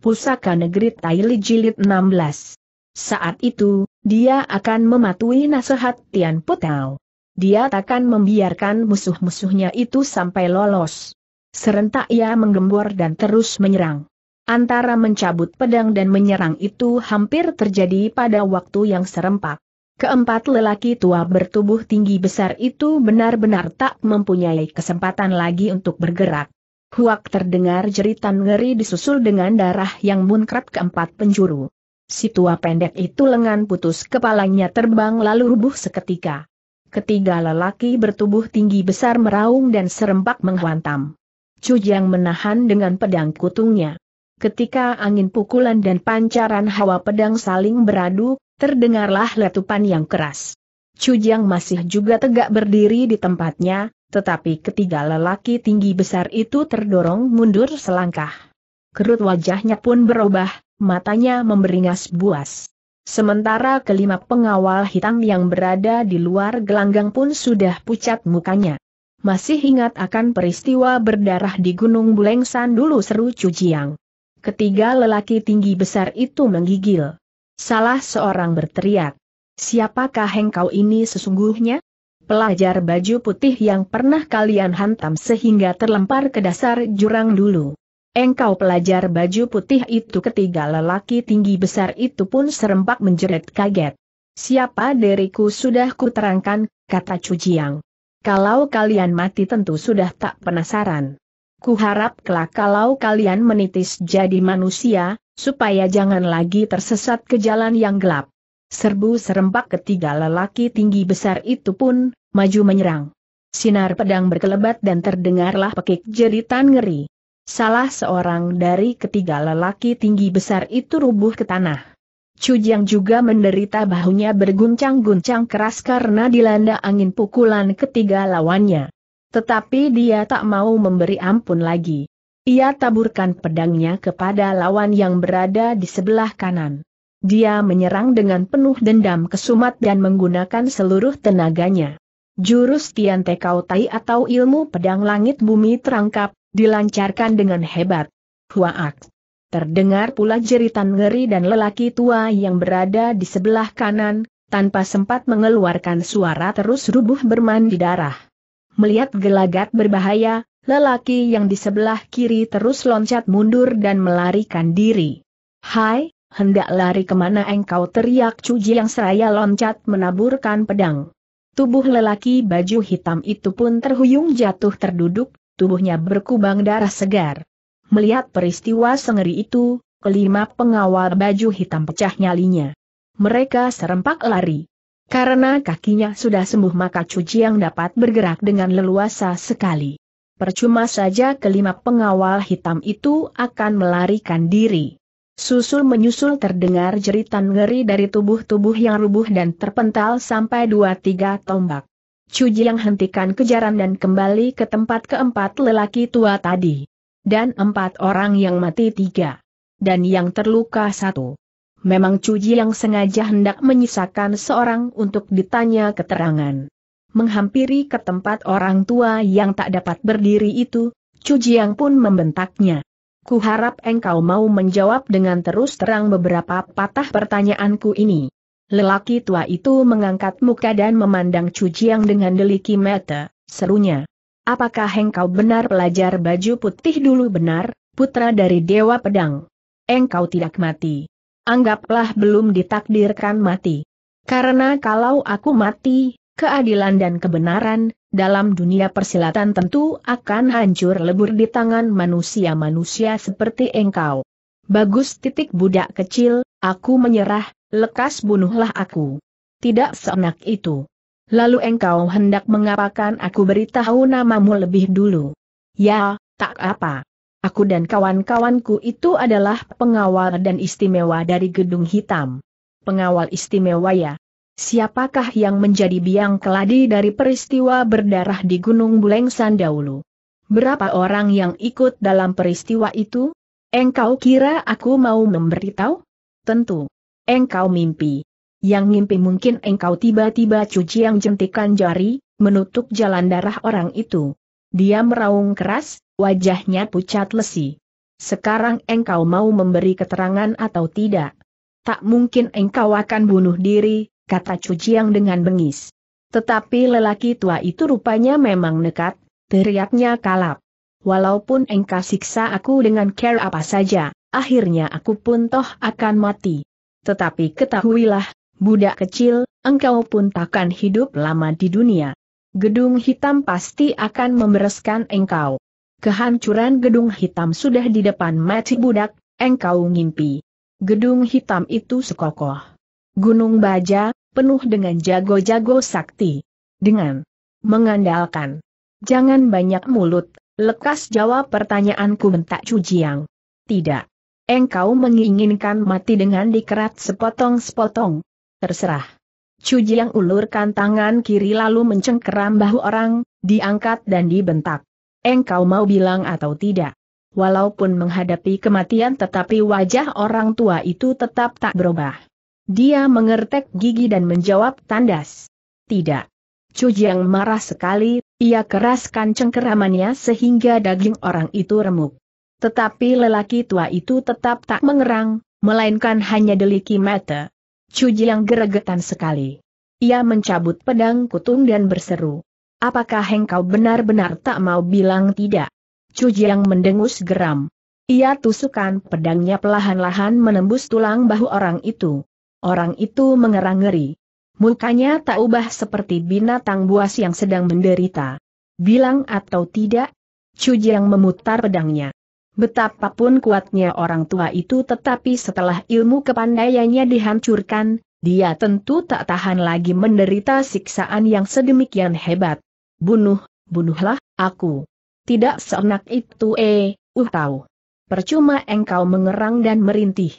Pusaka Negeri Taili Jilid 16. Saat itu, dia akan mematuhi nasihat Tian Putao. Dia takkan membiarkan musuh-musuhnya itu sampai lolos. Serentak ia menggembor dan terus menyerang. Antara mencabut pedang dan menyerang itu hampir terjadi pada waktu yang serempak. Keempat lelaki tua bertubuh tinggi besar itu benar-benar tak mempunyai kesempatan lagi untuk bergerak. Huak terdengar jeritan ngeri disusul dengan darah yang munkrat keempat penjuru. Si tua pendek itu lengan putus kepalanya terbang lalu rubuh seketika. Ketiga lelaki bertubuh tinggi besar meraung dan serempak menghantam. Cujang menahan dengan pedang kutungnya. Ketika angin pukulan dan pancaran hawa pedang saling beradu, terdengarlah letupan yang keras. Cujang masih juga tegak berdiri di tempatnya, tetapi ketiga lelaki tinggi besar itu terdorong mundur selangkah. Kerut wajahnya pun berubah, matanya memberingas buas. Sementara kelima pengawal hitam yang berada di luar gelanggang pun sudah pucat mukanya. Masih ingat akan peristiwa berdarah di Gunung Bulengsan dulu seru Cujiang. Ketiga lelaki tinggi besar itu menggigil. Salah seorang berteriak. Siapakah engkau ini sesungguhnya? pelajar baju putih yang pernah kalian hantam sehingga terlempar ke dasar jurang dulu. Engkau pelajar baju putih itu ketiga lelaki tinggi besar itu pun serempak menjerit kaget. Siapa diriku sudah kuterangkan, kata Cujiang. Kalau kalian mati tentu sudah tak penasaran. Kuharap kelak kalau kalian menitis jadi manusia, supaya jangan lagi tersesat ke jalan yang gelap. Serbu serempak ketiga lelaki tinggi besar itu pun, maju menyerang. Sinar pedang berkelebat dan terdengarlah pekik jeritan ngeri. Salah seorang dari ketiga lelaki tinggi besar itu rubuh ke tanah. Cujiang juga menderita bahunya berguncang-guncang keras karena dilanda angin pukulan ketiga lawannya. Tetapi dia tak mau memberi ampun lagi. Ia taburkan pedangnya kepada lawan yang berada di sebelah kanan. Dia menyerang dengan penuh dendam kesumat dan menggunakan seluruh tenaganya. Jurus Tian Tekau Tai atau ilmu pedang langit bumi terangkap, dilancarkan dengan hebat. Huaak. Terdengar pula jeritan ngeri dan lelaki tua yang berada di sebelah kanan, tanpa sempat mengeluarkan suara terus rubuh bermandi darah. Melihat gelagat berbahaya, lelaki yang di sebelah kiri terus loncat mundur dan melarikan diri. Hai, hendak lari kemana engkau teriak cuji yang seraya loncat menaburkan pedang. Tubuh lelaki baju hitam itu pun terhuyung jatuh terduduk, tubuhnya berkubang darah segar. Melihat peristiwa sengeri itu, kelima pengawal baju hitam pecah nyalinya. Mereka serempak lari. Karena kakinya sudah sembuh maka Cuci yang dapat bergerak dengan leluasa sekali. Percuma saja kelima pengawal hitam itu akan melarikan diri. Susul-menyusul terdengar jeritan ngeri dari tubuh-tubuh yang rubuh dan terpental sampai dua tiga tombak. Cuji yang hentikan kejaran dan kembali ke tempat keempat lelaki tua tadi. Dan empat orang yang mati tiga. Dan yang terluka satu. Memang Cuji yang sengaja hendak menyisakan seorang untuk ditanya keterangan. Menghampiri ke tempat orang tua yang tak dapat berdiri itu, Cuji yang pun membentaknya. Kuharap engkau mau menjawab dengan terus terang beberapa patah pertanyaanku ini. Lelaki tua itu mengangkat muka dan memandang Chu Jiang dengan deliki mata, serunya. Apakah engkau benar pelajar baju putih dulu benar, putra dari Dewa Pedang? Engkau tidak mati. Anggaplah belum ditakdirkan mati. Karena kalau aku mati, keadilan dan kebenaran, dalam dunia persilatan tentu akan hancur lebur di tangan manusia-manusia seperti engkau. Bagus titik budak kecil, aku menyerah, lekas bunuhlah aku. Tidak seenak itu. Lalu engkau hendak mengapakan aku beritahu namamu lebih dulu. Ya, tak apa. Aku dan kawan-kawanku itu adalah pengawal dan istimewa dari gedung hitam. Pengawal istimewa ya, siapakah yang menjadi biang keladi dari peristiwa berdarah di Gunung Bulengsan dahulu. Berapa orang yang ikut dalam peristiwa itu? Engkau kira aku mau memberitahu? Tentu. Engkau mimpi. Yang mimpi mungkin engkau tiba-tiba cuci yang jentikan jari, menutup jalan darah orang itu. Dia meraung keras, wajahnya pucat lesi. Sekarang engkau mau memberi keterangan atau tidak? Tak mungkin engkau akan bunuh diri, kata Cujiang dengan bengis. Tetapi lelaki tua itu rupanya memang nekat, teriaknya kalap. Walaupun engkau siksa aku dengan care apa saja, akhirnya aku pun toh akan mati. Tetapi ketahuilah, budak kecil, engkau pun takkan hidup lama di dunia. Gedung hitam pasti akan membereskan engkau. Kehancuran gedung hitam sudah di depan mati budak, engkau ngimpi. Gedung hitam itu sekokoh. Gunung baja, penuh dengan jago-jago sakti. Dengan mengandalkan. Jangan banyak mulut, lekas jawab pertanyaanku bentak Cujiang. Tidak. Engkau menginginkan mati dengan dikerat sepotong-sepotong. Terserah. Cujiang ulurkan tangan kiri lalu mencengkeram bahu orang, diangkat dan dibentak. Engkau mau bilang atau tidak? Walaupun menghadapi kematian tetapi wajah orang tua itu tetap tak berubah. Dia mengertek gigi dan menjawab tandas. Tidak. Jiang marah sekali, ia keraskan cengkeramannya sehingga daging orang itu remuk. Tetapi lelaki tua itu tetap tak mengerang, melainkan hanya deliki mata. Jiang geregetan sekali. Ia mencabut pedang kutung dan berseru. Apakah engkau benar-benar tak mau bilang tidak? Jiang mendengus geram. Ia tusukan pedangnya pelahan lahan menembus tulang bahu orang itu. Orang itu mengerang ngeri. Mukanya tak ubah seperti binatang buas yang sedang menderita. Bilang atau tidak, Jiang memutar pedangnya. Betapapun kuatnya orang tua itu tetapi setelah ilmu kepandaiannya dihancurkan, dia tentu tak tahan lagi menderita siksaan yang sedemikian hebat. Bunuh, bunuhlah, aku. Tidak seenak itu eh, uh tahu. Percuma engkau mengerang dan merintih.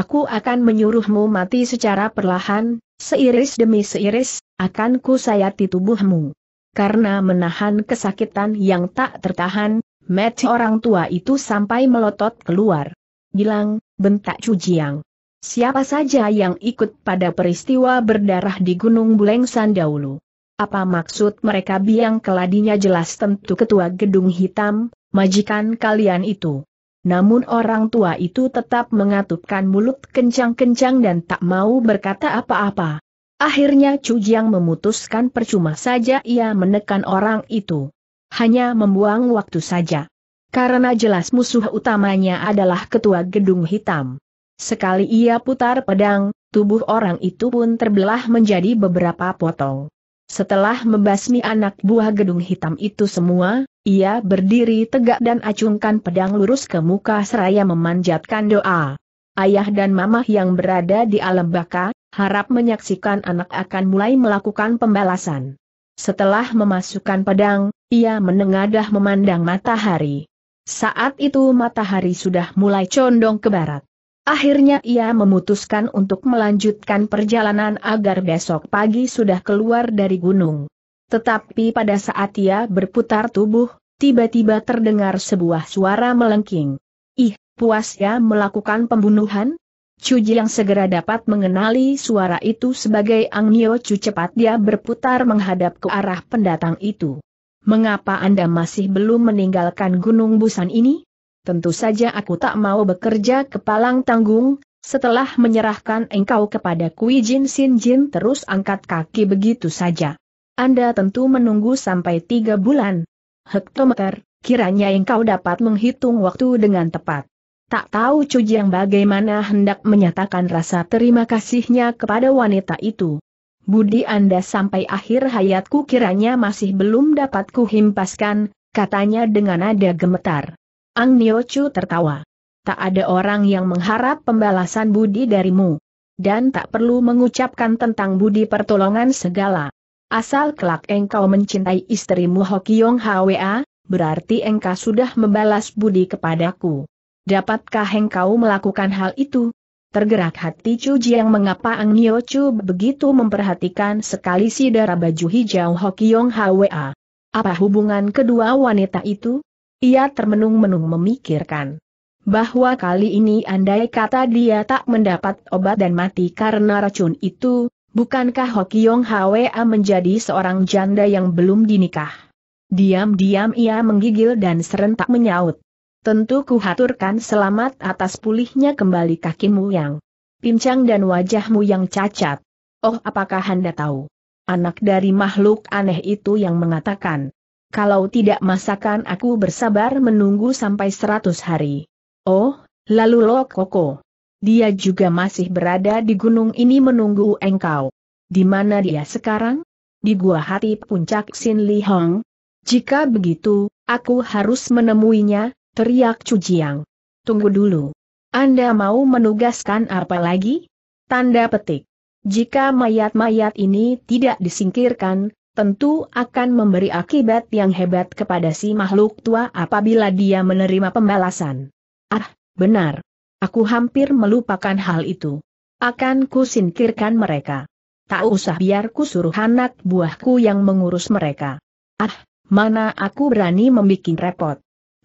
Aku akan menyuruhmu mati secara perlahan, seiris demi seiris, akan kusayati tubuhmu. Karena menahan kesakitan yang tak tertahan, mati orang tua itu sampai melotot keluar. Bilang, bentak Cujiang. Siapa saja yang ikut pada peristiwa berdarah di Gunung Bulengsan dahulu. Apa maksud mereka biang keladinya jelas tentu ketua gedung hitam, majikan kalian itu. Namun orang tua itu tetap mengatupkan mulut kencang-kencang dan tak mau berkata apa-apa. Akhirnya Chu Jiang memutuskan percuma saja ia menekan orang itu. Hanya membuang waktu saja. Karena jelas musuh utamanya adalah ketua gedung hitam. Sekali ia putar pedang, tubuh orang itu pun terbelah menjadi beberapa potong. Setelah membasmi anak buah gedung hitam itu semua, ia berdiri tegak dan acungkan pedang lurus ke muka seraya memanjatkan doa. Ayah dan mamah yang berada di alam baka, harap menyaksikan anak akan mulai melakukan pembalasan. Setelah memasukkan pedang, ia menengadah memandang matahari. Saat itu matahari sudah mulai condong ke barat. Akhirnya ia memutuskan untuk melanjutkan perjalanan agar besok pagi sudah keluar dari gunung. Tetapi pada saat ia berputar tubuh, tiba-tiba terdengar sebuah suara melengking. Ih, puas ya melakukan pembunuhan? Cuji yang segera dapat mengenali suara itu sebagai Ang Nio Chu cepat dia berputar menghadap ke arah pendatang itu. Mengapa Anda masih belum meninggalkan Gunung Busan ini? Tentu saja aku tak mau bekerja kepalang tanggung, setelah menyerahkan engkau kepada Kui Jin Sin Jin terus angkat kaki begitu saja. Anda tentu menunggu sampai tiga bulan hektometer, kiranya engkau dapat menghitung waktu dengan tepat. Tak tahu yang bagaimana hendak menyatakan rasa terima kasihnya kepada wanita itu. Budi Anda sampai akhir hayatku kiranya masih belum dapat kuhimpaskan, katanya dengan nada gemetar. Ang Chu tertawa. Tak ada orang yang mengharap pembalasan budi darimu. Dan tak perlu mengucapkan tentang budi pertolongan segala. Asal kelak engkau mencintai istrimu Hokiong Hwa, berarti engkau sudah membalas budi kepadaku. Dapatkah engkau melakukan hal itu? Tergerak hati Chu Jiang mengapa Ang Nio Chu begitu memperhatikan sekali si darah baju hijau Hokiong Hwa. Apa hubungan kedua wanita itu? Ia termenung-menung memikirkan. Bahwa kali ini andai kata dia tak mendapat obat dan mati karena racun itu, Bukankah Hokiong Hwa menjadi seorang janda yang belum dinikah? Diam-diam ia menggigil dan serentak menyaut. Tentu kuhaturkan selamat atas pulihnya kembali kakimu yang pincang dan wajahmu yang cacat. Oh apakah Anda tahu? Anak dari makhluk aneh itu yang mengatakan. Kalau tidak masakan aku bersabar menunggu sampai seratus hari. Oh, lalu lo koko. Dia juga masih berada di gunung ini menunggu engkau. Di mana dia sekarang? Di gua hati puncak Sin Li Hong. Jika begitu, aku harus menemuinya, teriak Chu Jiang. Tunggu dulu. Anda mau menugaskan apa lagi? Tanda petik. Jika mayat-mayat ini tidak disingkirkan, tentu akan memberi akibat yang hebat kepada si makhluk tua apabila dia menerima pembalasan. Ah, benar. Aku hampir melupakan hal itu. Akan singkirkan mereka. Tak usah biar suruh anak buahku yang mengurus mereka. Ah, mana aku berani membuat repot.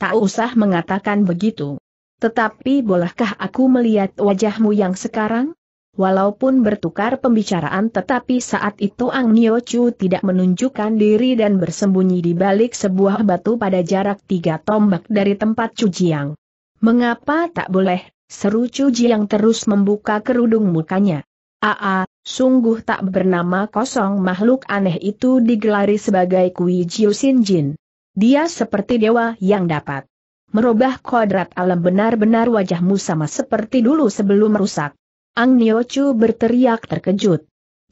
Tak usah mengatakan begitu. Tetapi bolehkah aku melihat wajahmu yang sekarang? Walaupun bertukar pembicaraan tetapi saat itu Ang Nio Chu tidak menunjukkan diri dan bersembunyi di balik sebuah batu pada jarak tiga tombak dari tempat cuciang. Mengapa tak boleh? Seru Cuji yang terus membuka kerudung mukanya. Aa, sungguh tak bernama kosong makhluk aneh itu digelari sebagai Kui Jiu Sin Jin. Dia seperti dewa yang dapat merubah kodrat alam benar-benar wajahmu sama seperti dulu sebelum rusak. Ang Nio Chu berteriak terkejut.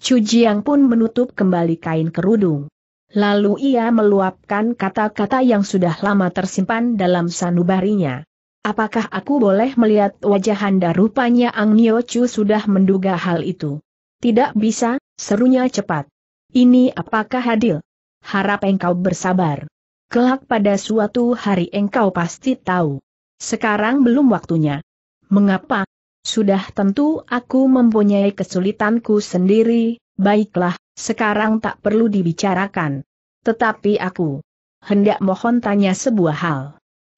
Chu yang pun menutup kembali kain kerudung. Lalu ia meluapkan kata-kata yang sudah lama tersimpan dalam sanubarinya. Apakah aku boleh melihat wajah Anda rupanya Ang Nio Chu sudah menduga hal itu? Tidak bisa, serunya cepat. Ini apakah adil? Harap engkau bersabar. Kelak pada suatu hari engkau pasti tahu. Sekarang belum waktunya. Mengapa? Sudah tentu aku mempunyai kesulitanku sendiri, baiklah, sekarang tak perlu dibicarakan. Tetapi aku hendak mohon tanya sebuah hal.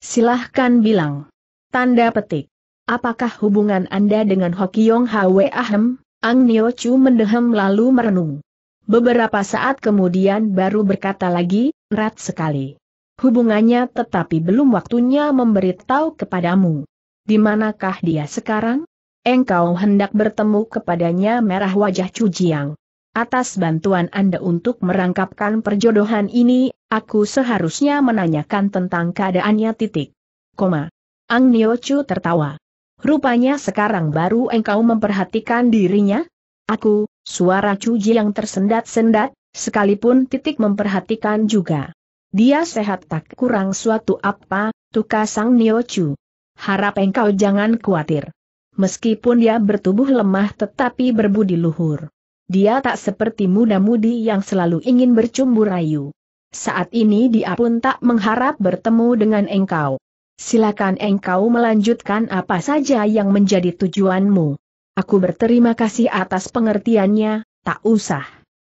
Silahkan bilang. Tanda petik. Apakah hubungan Anda dengan Hokiong Hwe Ahem? Ang Nio Chu mendehem lalu merenung. Beberapa saat kemudian baru berkata lagi, erat sekali. Hubungannya tetapi belum waktunya memberitahu kepadamu. Di manakah dia sekarang? Engkau hendak bertemu kepadanya merah wajah Chu Jiang. Atas bantuan Anda untuk merangkapkan perjodohan ini, aku seharusnya menanyakan tentang keadaannya titik. Koma. Ang Chu tertawa. Rupanya sekarang baru engkau memperhatikan dirinya? Aku, suara Cuji yang tersendat-sendat, sekalipun titik memperhatikan juga. Dia sehat tak kurang suatu apa, tuka sang Chu. Harap engkau jangan khawatir. Meskipun dia bertubuh lemah tetapi berbudi luhur. Dia tak seperti muda-mudi yang selalu ingin bercumbu rayu. Saat ini dia pun tak mengharap bertemu dengan engkau. Silakan engkau melanjutkan apa saja yang menjadi tujuanmu. Aku berterima kasih atas pengertiannya, tak usah.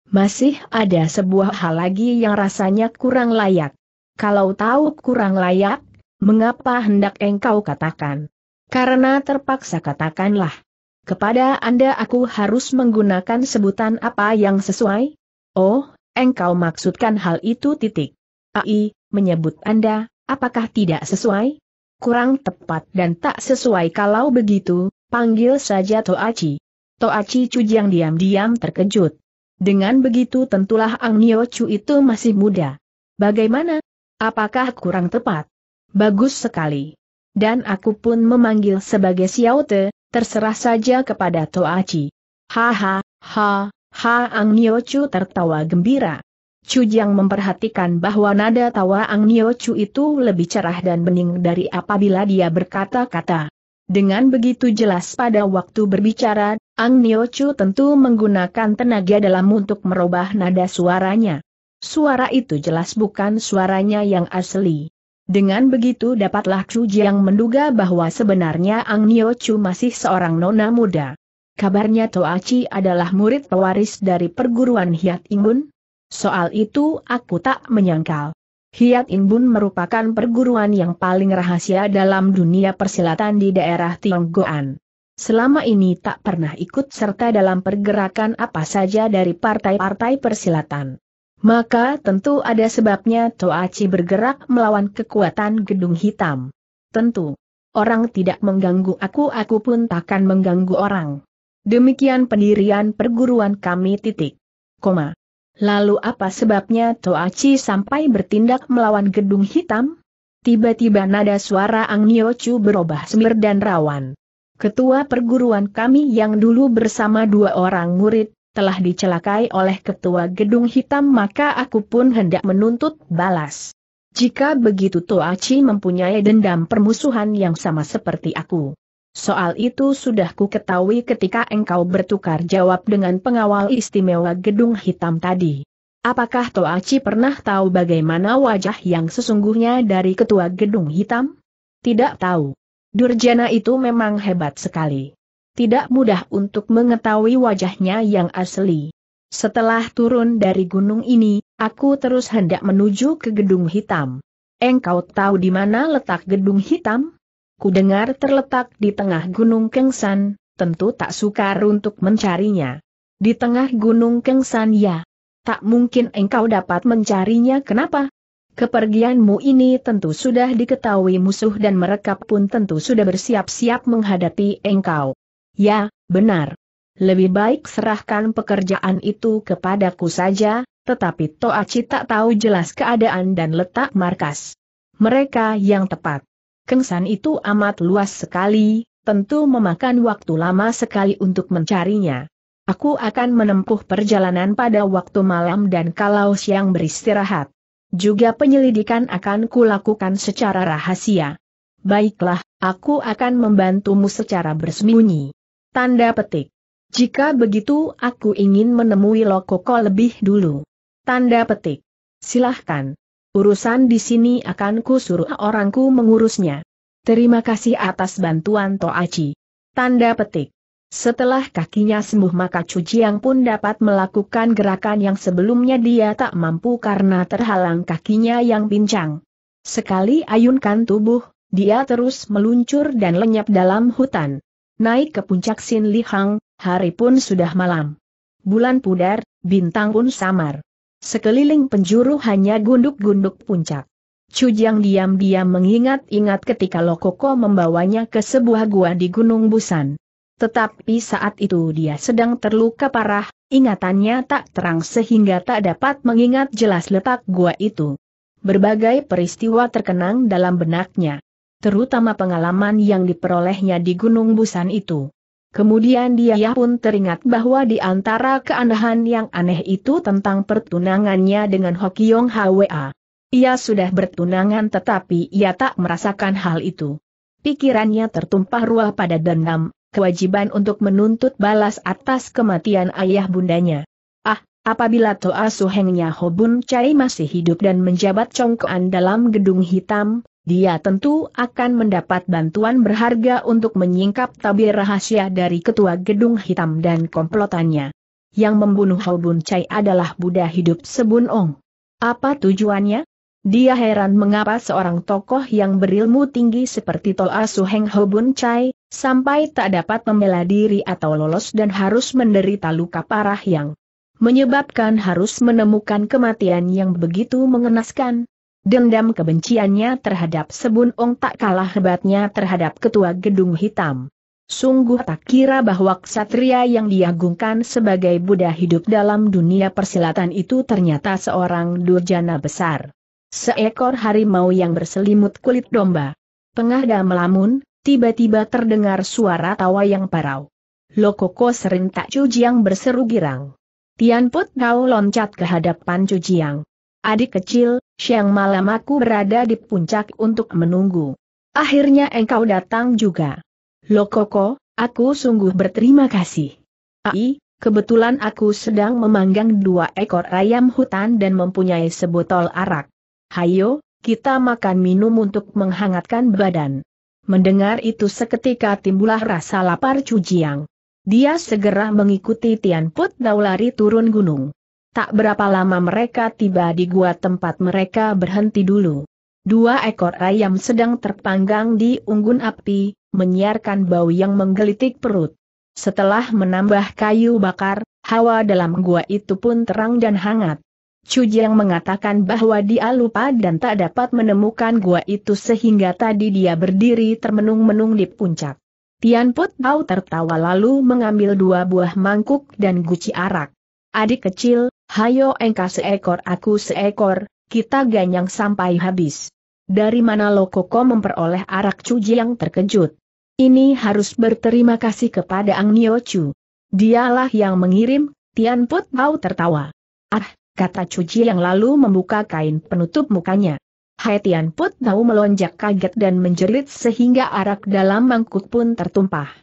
Masih ada sebuah hal lagi yang rasanya kurang layak. Kalau tahu kurang layak, mengapa hendak engkau katakan? Karena terpaksa katakanlah. Kepada Anda aku harus menggunakan sebutan apa yang sesuai? Oh, engkau maksudkan hal itu titik. AI, menyebut Anda, Apakah tidak sesuai? Kurang tepat dan tak sesuai kalau begitu, panggil saja Toachi. Toachi yang diam-diam terkejut. Dengan begitu tentulah Ang Nio Chu itu masih muda. Bagaimana? Apakah kurang tepat? Bagus sekali. Dan aku pun memanggil sebagai Xiao Te, terserah saja kepada Toachi. Haha, ha, ha, Ang Nio Chu tertawa gembira. Chu Jiang memperhatikan bahwa nada tawa Ang Nio Chu itu lebih cerah dan bening dari apabila dia berkata-kata. Dengan begitu jelas pada waktu berbicara, Ang Nio Chu tentu menggunakan tenaga dalam untuk merubah nada suaranya. Suara itu jelas bukan suaranya yang asli. Dengan begitu dapatlah Chu Jiang menduga bahwa sebenarnya Ang Nio Chu masih seorang nona muda. Kabarnya Toachi adalah murid pewaris dari perguruan Hiat Ingun, Soal itu aku tak menyangkal. Hiat Inbun merupakan perguruan yang paling rahasia dalam dunia persilatan di daerah Tionggoan. Selama ini tak pernah ikut serta dalam pergerakan apa saja dari partai-partai persilatan. Maka tentu ada sebabnya Toachi bergerak melawan kekuatan gedung hitam. Tentu. Orang tidak mengganggu aku aku pun takkan mengganggu orang. Demikian pendirian perguruan kami titik. Koma. Lalu apa sebabnya Toachi sampai bertindak melawan gedung hitam? Tiba-tiba nada suara Ang Niochu berubah semir dan rawan. Ketua perguruan kami yang dulu bersama dua orang murid, telah dicelakai oleh ketua gedung hitam maka aku pun hendak menuntut balas. Jika begitu Toachi mempunyai dendam permusuhan yang sama seperti aku. Soal itu sudah ku ketahui ketika engkau bertukar jawab dengan pengawal istimewa gedung hitam tadi. Apakah Toachi pernah tahu bagaimana wajah yang sesungguhnya dari ketua gedung hitam? Tidak tahu. Durjana itu memang hebat sekali. Tidak mudah untuk mengetahui wajahnya yang asli. Setelah turun dari gunung ini, aku terus hendak menuju ke gedung hitam. Engkau tahu di mana letak gedung hitam? Kudengar terletak di tengah Gunung Kengsan, tentu tak sukar untuk mencarinya. Di tengah Gunung Kengsan ya. Tak mungkin engkau dapat mencarinya kenapa? Kepergianmu ini tentu sudah diketahui musuh dan mereka pun tentu sudah bersiap-siap menghadapi engkau. Ya, benar. Lebih baik serahkan pekerjaan itu kepadaku saja, tetapi Toa Cita tahu jelas keadaan dan letak markas. Mereka yang tepat. Kengsan itu amat luas sekali, tentu memakan waktu lama sekali untuk mencarinya. Aku akan menempuh perjalanan pada waktu malam dan kalau siang beristirahat. Juga penyelidikan akan kulakukan secara rahasia. Baiklah, aku akan membantumu secara bersembunyi. Tanda petik. Jika begitu aku ingin menemui Lokoko lebih dulu. Tanda petik. Silahkan. Urusan di sini akan kusuruh orangku mengurusnya. Terima kasih atas bantuan Toaci. Tanda petik. Setelah kakinya sembuh maka Cujiang pun dapat melakukan gerakan yang sebelumnya dia tak mampu karena terhalang kakinya yang pincang. Sekali ayunkan tubuh, dia terus meluncur dan lenyap dalam hutan. Naik ke puncak Sin Lihang, hari pun sudah malam. Bulan pudar, bintang pun samar. Sekeliling penjuru hanya gunduk-gunduk puncak. Cujang diam-diam mengingat-ingat ketika Lokoko membawanya ke sebuah gua di Gunung Busan. Tetapi saat itu dia sedang terluka parah, ingatannya tak terang sehingga tak dapat mengingat jelas letak gua itu. Berbagai peristiwa terkenang dalam benaknya. Terutama pengalaman yang diperolehnya di Gunung Busan itu. Kemudian dia pun teringat bahwa di antara keanehan yang aneh itu tentang pertunangannya dengan Hokiong Hwa. Ia sudah bertunangan tetapi ia tak merasakan hal itu. Pikirannya tertumpah ruah pada dendam, kewajiban untuk menuntut balas atas kematian ayah bundanya. Ah, apabila Toa Suhengnya Hobun Chai masih hidup dan menjabat congkoan dalam gedung hitam, dia tentu akan mendapat bantuan berharga untuk menyingkap tabir rahasia dari ketua gedung hitam dan komplotannya. Yang membunuh Haubun Chai adalah Buddha hidup Sebun Ong. Apa tujuannya? Dia heran mengapa seorang tokoh yang berilmu tinggi seperti Tol Asuheng Hobun Chai, sampai tak dapat membela diri atau lolos dan harus menderita luka parah yang menyebabkan harus menemukan kematian yang begitu mengenaskan, Dendam kebenciannya terhadap Sebun Ong tak kalah hebatnya terhadap ketua gedung hitam. Sungguh tak kira bahwa ksatria yang diagungkan sebagai Buddha hidup dalam dunia persilatan itu ternyata seorang durjana besar. Seekor harimau yang berselimut kulit domba. Pengada melamun, tiba-tiba terdengar suara tawa yang parau. Lokoko serentak Cujiang berseru girang. Tianput Put loncat ke hadapan Cujiang. Adik kecil, siang malam aku berada di puncak untuk menunggu. Akhirnya engkau datang juga. Lokoko, aku sungguh berterima kasih. Ai, kebetulan aku sedang memanggang dua ekor ayam hutan dan mempunyai sebotol arak. Hayo, kita makan minum untuk menghangatkan badan. Mendengar itu seketika timbullah rasa lapar Cujiang. Dia segera mengikuti Tian Put Daulari turun gunung. Tak berapa lama mereka tiba di gua tempat mereka berhenti dulu. Dua ekor ayam sedang terpanggang di unggun api, menyiarkan bau yang menggelitik perut. Setelah menambah kayu bakar, hawa dalam gua itu pun terang dan hangat. Jiang mengatakan bahwa dia lupa dan tak dapat menemukan gua itu sehingga tadi dia berdiri termenung-menung di puncak. Tian Put tertawa lalu mengambil dua buah mangkuk dan guci arak. Adik kecil, Hayo engka seekor aku seekor, kita ganyang sampai habis. Dari mana lo koko memperoleh arak cuji yang terkejut? Ini harus berterima kasih kepada Ang Nio Chu. Dialah yang mengirim, Tian Put Pau tertawa. Ah, kata cuji yang lalu membuka kain penutup mukanya. Hai Tian Put Pau melonjak kaget dan menjerit sehingga arak dalam mangkuk pun tertumpah.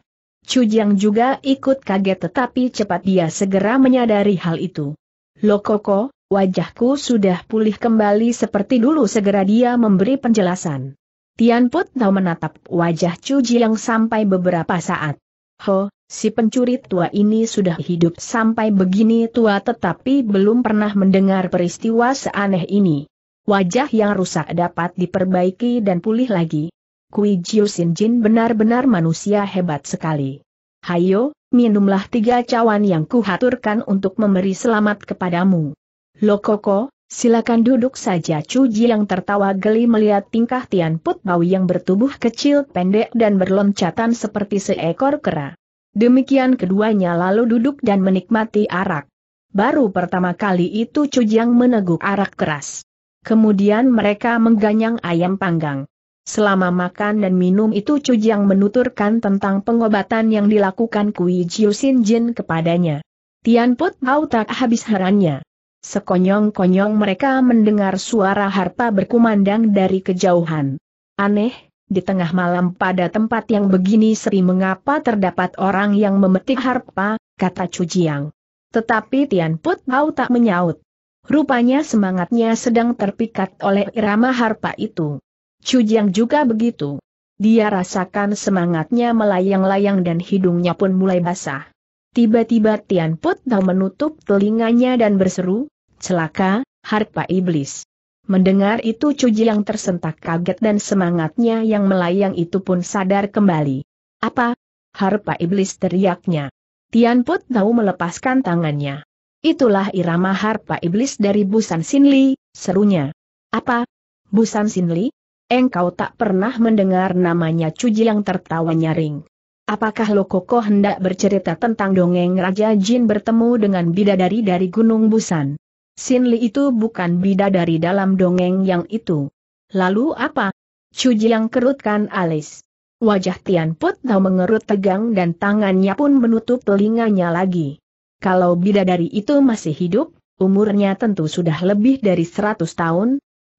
Cuji yang juga ikut kaget tetapi cepat dia segera menyadari hal itu. Lokoko, wajahku sudah pulih kembali seperti dulu segera dia memberi penjelasan. Tian Put Tau menatap wajah Cuji yang sampai beberapa saat. Ho, si pencuri tua ini sudah hidup sampai begini tua tetapi belum pernah mendengar peristiwa seaneh ini. Wajah yang rusak dapat diperbaiki dan pulih lagi. Kui Jiu Sin Jin benar-benar manusia hebat sekali. Hayo, minumlah tiga cawan yang kuhaturkan untuk memberi selamat kepadamu. Lokoko, silakan duduk saja Cuji yang tertawa geli melihat tingkah Tian Put Bao yang bertubuh kecil pendek dan berloncatan seperti seekor kera. Demikian keduanya lalu duduk dan menikmati arak. Baru pertama kali itu yang meneguk arak keras. Kemudian mereka mengganyang ayam panggang. Selama makan dan minum itu Chu Jiang menuturkan tentang pengobatan yang dilakukan Kui Jiu Sin Jin kepadanya. Tian Put Hau tak habis herannya. Sekonyong-konyong mereka mendengar suara harpa berkumandang dari kejauhan. Aneh, di tengah malam pada tempat yang begini sering mengapa terdapat orang yang memetik harpa, kata Chu Jiang. Tetapi Tian Put Hau tak menyaut. Rupanya semangatnya sedang terpikat oleh irama harpa itu. Cujiang juga begitu. Dia rasakan semangatnya melayang-layang dan hidungnya pun mulai basah. Tiba-tiba Tian Put Tau menutup telinganya dan berseru, celaka, harpa iblis. Mendengar itu Cujiang tersentak kaget dan semangatnya yang melayang itu pun sadar kembali. Apa? Harpa iblis teriaknya. Tian Put Tau melepaskan tangannya. Itulah irama harpa iblis dari Busan Sinli, serunya. Apa? Busan Sinli? engkau tak pernah mendengar namanya Cuji yang tertawa nyaring. Apakah Lokoko hendak bercerita tentang dongeng Raja Jin bertemu dengan bidadari dari Gunung Busan? Sinli itu bukan bidadari dalam dongeng yang itu. Lalu apa? Cuji yang kerutkan alis. Wajah Tian Put Tau mengerut tegang dan tangannya pun menutup telinganya lagi. Kalau bidadari itu masih hidup, umurnya tentu sudah lebih dari 100 tahun,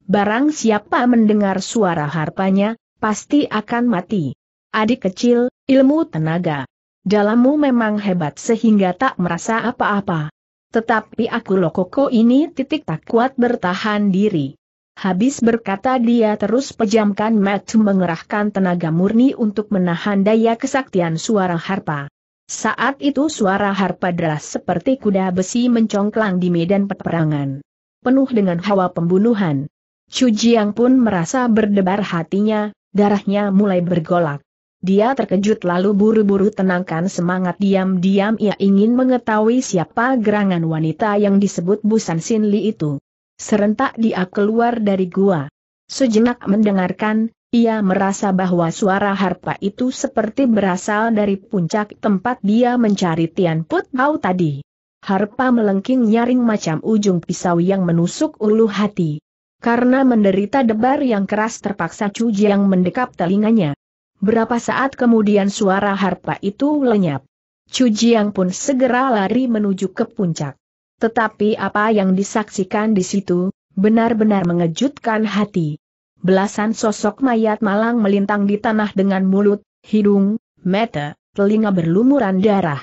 Barang siapa mendengar suara harpanya, pasti akan mati. Adik kecil, ilmu tenaga. Dalammu memang hebat sehingga tak merasa apa-apa. Tetapi aku lokoko ini titik tak kuat bertahan diri. Habis berkata dia terus pejamkan mata mengerahkan tenaga murni untuk menahan daya kesaktian suara harpa. Saat itu suara harpa deras seperti kuda besi mencongklang di medan peperangan. Penuh dengan hawa pembunuhan. Chu Jiang pun merasa berdebar hatinya, darahnya mulai bergolak. Dia terkejut lalu buru-buru tenangkan semangat diam-diam ia ingin mengetahui siapa gerangan wanita yang disebut Busan Sin Li itu. Serentak dia keluar dari gua. Sejenak mendengarkan, ia merasa bahwa suara harpa itu seperti berasal dari puncak tempat dia mencari Tian Put Hau tadi. Harpa melengking nyaring macam ujung pisau yang menusuk ulu hati. Karena menderita debar yang keras terpaksa Chu Jiang mendekap telinganya. Berapa saat kemudian suara harpa itu lenyap. Chu Jiang pun segera lari menuju ke puncak. Tetapi apa yang disaksikan di situ, benar-benar mengejutkan hati. Belasan sosok mayat malang melintang di tanah dengan mulut, hidung, mata, telinga berlumuran darah.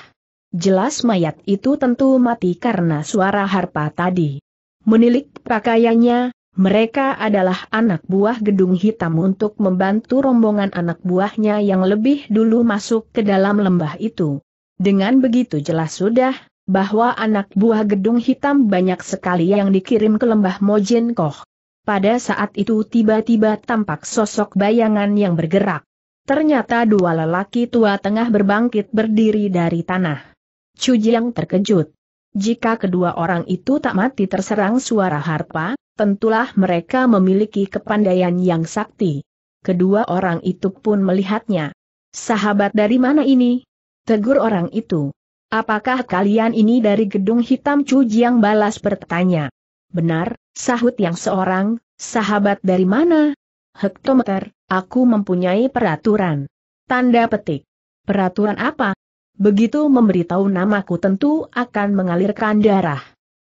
Jelas mayat itu tentu mati karena suara harpa tadi. Menilik pakaiannya, mereka adalah anak buah gedung hitam untuk membantu rombongan anak buahnya yang lebih dulu masuk ke dalam lembah itu. Dengan begitu jelas sudah, bahwa anak buah gedung hitam banyak sekali yang dikirim ke lembah Mojin Koh. Pada saat itu tiba-tiba tampak sosok bayangan yang bergerak. Ternyata dua lelaki tua tengah berbangkit berdiri dari tanah. Chu terkejut. Jika kedua orang itu tak mati terserang suara harpa, tentulah mereka memiliki kepandaian yang sakti. Kedua orang itu pun melihatnya. Sahabat dari mana ini? Tegur orang itu. Apakah kalian ini dari gedung hitam Cujiang balas bertanya? Benar, sahut yang seorang, sahabat dari mana? Hektometer, aku mempunyai peraturan. Tanda petik. Peraturan apa? Begitu memberitahu namaku tentu akan mengalirkan darah.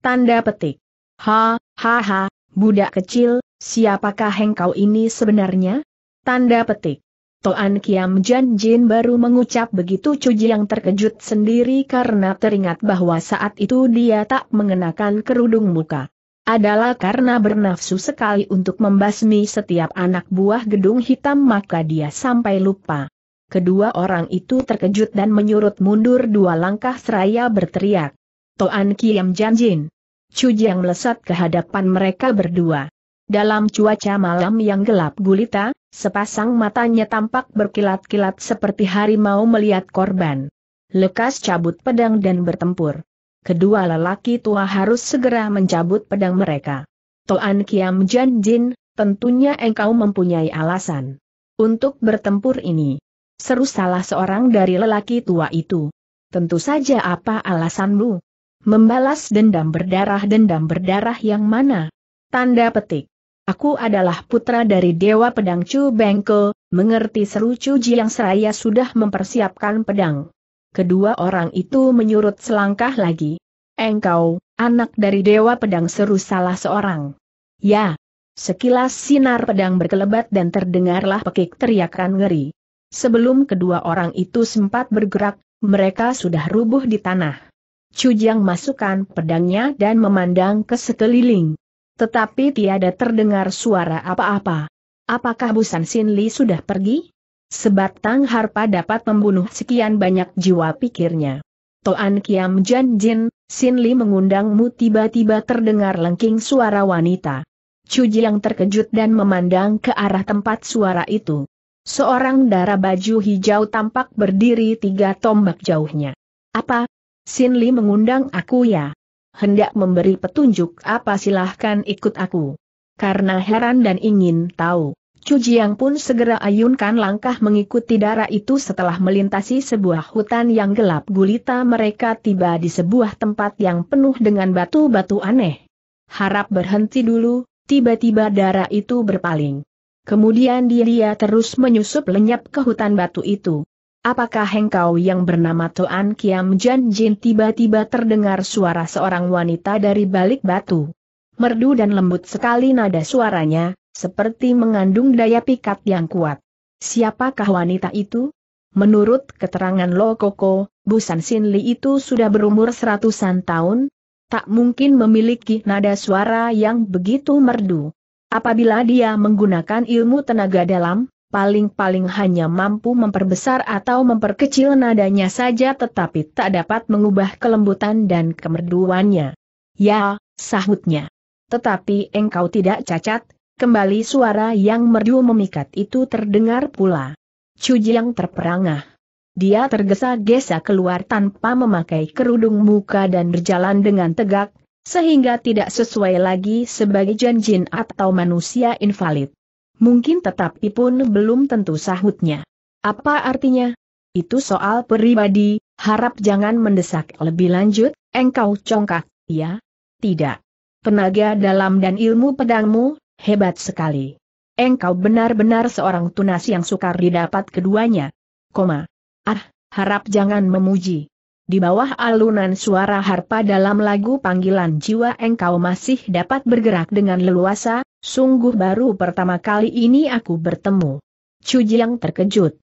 Tanda petik. Ha, Haha, budak kecil, siapakah engkau ini sebenarnya? Tanda petik. Toan Kiam Jan Jin baru mengucap begitu Cuji yang terkejut sendiri karena teringat bahwa saat itu dia tak mengenakan kerudung muka. Adalah karena bernafsu sekali untuk membasmi setiap anak buah gedung hitam maka dia sampai lupa. Kedua orang itu terkejut dan menyurut mundur dua langkah seraya berteriak. Toan Kiam Jan Jin. Chu Jiang melesat ke hadapan mereka berdua. Dalam cuaca malam yang gelap gulita, sepasang matanya tampak berkilat-kilat seperti harimau melihat korban. Lekas cabut pedang dan bertempur. Kedua lelaki tua harus segera mencabut pedang mereka. Toan Kiam Jan Jin, tentunya engkau mempunyai alasan untuk bertempur ini. Seru salah seorang dari lelaki tua itu. Tentu saja apa alasanmu? Membalas dendam berdarah-dendam berdarah yang mana? Tanda petik. Aku adalah putra dari Dewa Pedang Chu Bengko, mengerti seru Chu Jiang Seraya sudah mempersiapkan pedang. Kedua orang itu menyurut selangkah lagi. Engkau, anak dari Dewa Pedang seru salah seorang. Ya. Sekilas sinar pedang berkelebat dan terdengarlah pekik teriakan ngeri. Sebelum kedua orang itu sempat bergerak, mereka sudah rubuh di tanah. Jiang masukkan pedangnya dan memandang ke sekeliling. Tetapi tiada terdengar suara apa-apa. Apakah Busan Sin Li sudah pergi? Sebatang harpa dapat membunuh sekian banyak jiwa pikirnya. Toan Kiam Jan Jin, Sin Li mengundangmu tiba-tiba terdengar lengking suara wanita. Chu Jiang terkejut dan memandang ke arah tempat suara itu. Seorang darah baju hijau tampak berdiri tiga tombak jauhnya. Apa, Sin Li mengundang aku ya. Hendak memberi petunjuk apa silahkan ikut aku. Karena heran dan ingin tahu, Chu Jiang pun segera ayunkan langkah mengikuti darah itu setelah melintasi sebuah hutan yang gelap gulita mereka tiba di sebuah tempat yang penuh dengan batu-batu aneh. Harap berhenti dulu, tiba-tiba darah itu berpaling. Kemudian dia terus menyusup lenyap ke hutan batu itu. Apakah hengkau yang bernama Toan Kiam Jan Jin tiba-tiba terdengar suara seorang wanita dari balik batu? Merdu dan lembut sekali nada suaranya, seperti mengandung daya pikat yang kuat. Siapakah wanita itu? Menurut keterangan Lo Koko, Busan Sin Li itu sudah berumur seratusan tahun, tak mungkin memiliki nada suara yang begitu merdu. Apabila dia menggunakan ilmu tenaga dalam, paling-paling hanya mampu memperbesar atau memperkecil nadanya saja tetapi tak dapat mengubah kelembutan dan kemerduannya. Ya, sahutnya. Tetapi engkau tidak cacat, kembali suara yang merdu memikat itu terdengar pula. Cuji yang terperangah. Dia tergesa-gesa keluar tanpa memakai kerudung muka dan berjalan dengan tegak, sehingga tidak sesuai lagi sebagai janjin atau manusia invalid. Mungkin tetapi pun belum tentu sahutnya. Apa artinya? Itu soal pribadi, harap jangan mendesak lebih lanjut, engkau congkak, ya? Tidak. Tenaga dalam dan ilmu pedangmu, hebat sekali. Engkau benar-benar seorang tunas yang sukar didapat keduanya. Koma. Ah, harap jangan memuji. Di bawah alunan suara harpa dalam lagu panggilan jiwa engkau masih dapat bergerak dengan leluasa, sungguh baru pertama kali ini aku bertemu. Chu Jiang terkejut.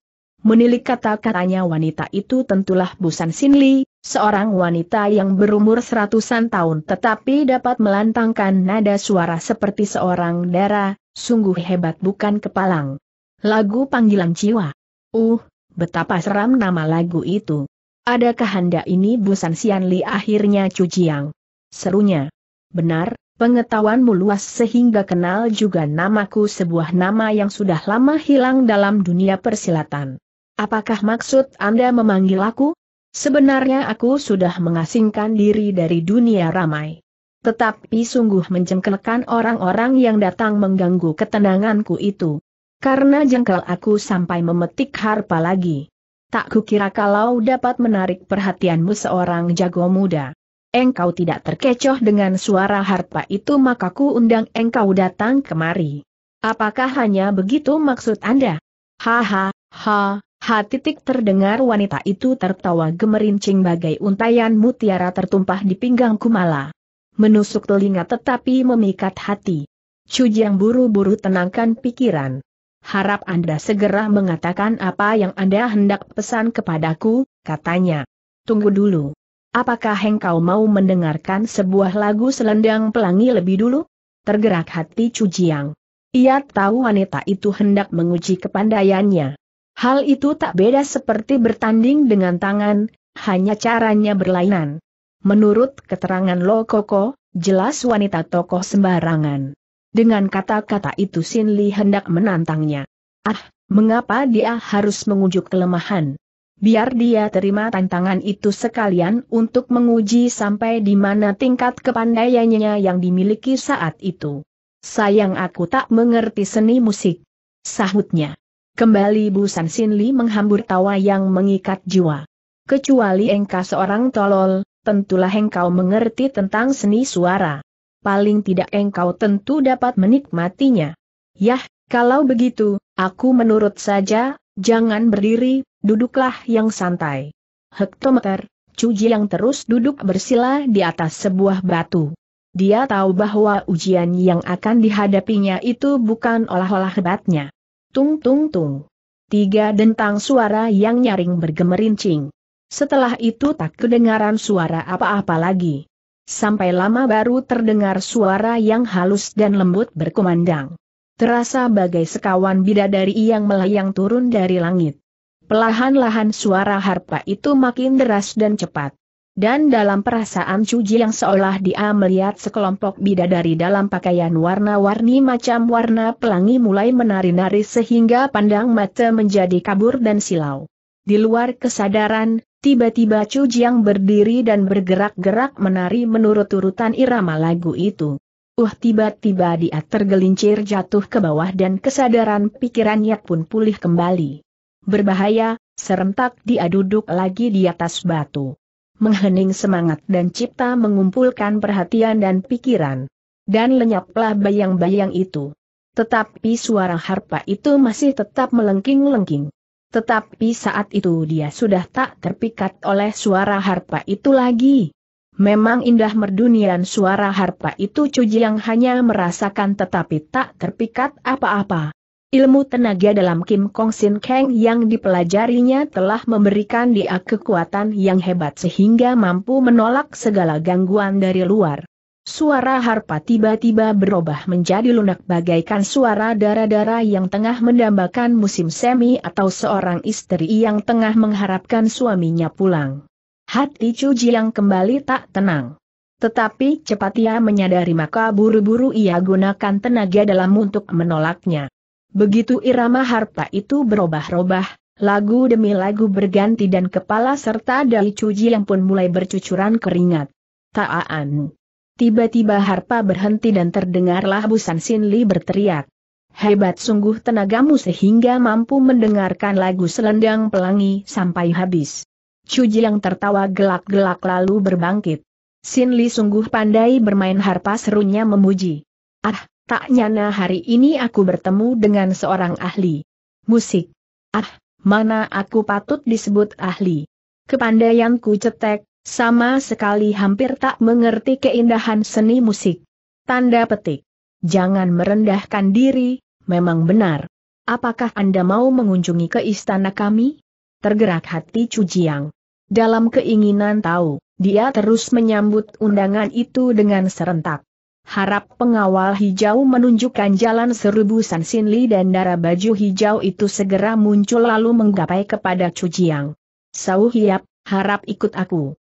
Menilik kata-katanya wanita itu tentulah Busan Sinli, seorang wanita yang berumur seratusan tahun tetapi dapat melantangkan nada suara seperti seorang dara, sungguh hebat bukan kepalang. Lagu panggilan jiwa. Uh, betapa seram nama lagu itu. Ada kehendak ini Busan Sian Li akhirnya Cujiang? Serunya. Benar, pengetahuanmu luas sehingga kenal juga namaku sebuah nama yang sudah lama hilang dalam dunia persilatan. Apakah maksud Anda memanggil aku? Sebenarnya aku sudah mengasingkan diri dari dunia ramai. Tetapi sungguh menjengkelkan orang-orang yang datang mengganggu ketenanganku itu. Karena jengkel aku sampai memetik harpa lagi. Tak kukira kalau dapat menarik perhatianmu seorang jago muda. Engkau tidak terkecoh dengan suara harpa itu maka ku undang engkau datang kemari. Apakah hanya begitu maksud Anda? Haha, ha, ha titik terdengar wanita itu tertawa gemerincing bagai untayan mutiara tertumpah di pinggang kumala. Menusuk telinga tetapi memikat hati. Cujang buru-buru tenangkan pikiran harap Anda segera mengatakan apa yang Anda hendak pesan kepadaku, katanya. Tunggu dulu. Apakah engkau mau mendengarkan sebuah lagu selendang pelangi lebih dulu? Tergerak hati Cujiang. Ia tahu wanita itu hendak menguji kepandaiannya. Hal itu tak beda seperti bertanding dengan tangan, hanya caranya berlainan. Menurut keterangan Lo Koko, jelas wanita tokoh sembarangan. Dengan kata-kata itu Sin Li hendak menantangnya. Ah, mengapa dia harus mengujuk kelemahan? Biar dia terima tantangan itu sekalian untuk menguji sampai di mana tingkat kepandaiannya yang dimiliki saat itu. Sayang aku tak mengerti seni musik. Sahutnya. Kembali Busan Sin Li menghambur tawa yang mengikat jiwa. Kecuali engkau seorang tolol, tentulah engkau mengerti tentang seni suara paling tidak engkau tentu dapat menikmatinya. Yah, kalau begitu, aku menurut saja, jangan berdiri, duduklah yang santai. Hektometer, Cuji yang terus duduk bersila di atas sebuah batu. Dia tahu bahwa ujian yang akan dihadapinya itu bukan olah-olah hebatnya. Tung tung tung. Tiga dentang suara yang nyaring bergemerincing. Setelah itu tak kedengaran suara apa-apa lagi sampai lama baru terdengar suara yang halus dan lembut berkumandang. Terasa bagai sekawan bidadari yang melayang turun dari langit. Pelahan-lahan suara harpa itu makin deras dan cepat. Dan dalam perasaan Cuji yang seolah dia melihat sekelompok bidadari dalam pakaian warna-warni macam warna pelangi mulai menari-nari sehingga pandang mata menjadi kabur dan silau. Di luar kesadaran, Tiba-tiba Chu Jiang berdiri dan bergerak-gerak menari menurut urutan irama lagu itu. Uh tiba-tiba dia tergelincir jatuh ke bawah dan kesadaran pikirannya pun pulih kembali. Berbahaya, serentak dia duduk lagi di atas batu. Menghening semangat dan cipta mengumpulkan perhatian dan pikiran. Dan lenyaplah bayang-bayang itu. Tetapi suara harpa itu masih tetap melengking-lengking. Tetapi saat itu dia sudah tak terpikat oleh suara harpa itu lagi. Memang indah merdunian suara harpa itu Cuji yang hanya merasakan tetapi tak terpikat apa-apa. Ilmu tenaga dalam Kim Kong Sin Kang yang dipelajarinya telah memberikan dia kekuatan yang hebat sehingga mampu menolak segala gangguan dari luar. Suara harpa tiba-tiba berubah menjadi lunak bagaikan suara darah-darah yang tengah mendambakan musim semi atau seorang istri yang tengah mengharapkan suaminya pulang. Hati Cuji yang kembali tak tenang. Tetapi cepat ia menyadari maka buru-buru ia gunakan tenaga dalam untuk menolaknya. Begitu irama harpa itu berubah-ubah, lagu demi lagu berganti dan kepala serta dai Cuji yang pun mulai bercucuran keringat. Taaan. Tiba-tiba harpa berhenti dan terdengarlah Busan Sin Li berteriak. Hebat sungguh tenagamu sehingga mampu mendengarkan lagu selendang pelangi sampai habis. Cuji yang tertawa gelak-gelak lalu berbangkit. Sin Li sungguh pandai bermain harpa serunya memuji. Ah, tak nyana hari ini aku bertemu dengan seorang ahli. Musik. Ah, mana aku patut disebut ahli. Kepandaianku cetek, sama sekali hampir tak mengerti keindahan seni musik. Tanda petik. Jangan merendahkan diri, memang benar. Apakah Anda mau mengunjungi ke istana kami? Tergerak hati Cujiang. Dalam keinginan tahu, dia terus menyambut undangan itu dengan serentak. Harap pengawal hijau menunjukkan jalan serubu San Sinli dan darah baju hijau itu segera muncul lalu menggapai kepada Cujiang. Sauhiap, harap ikut aku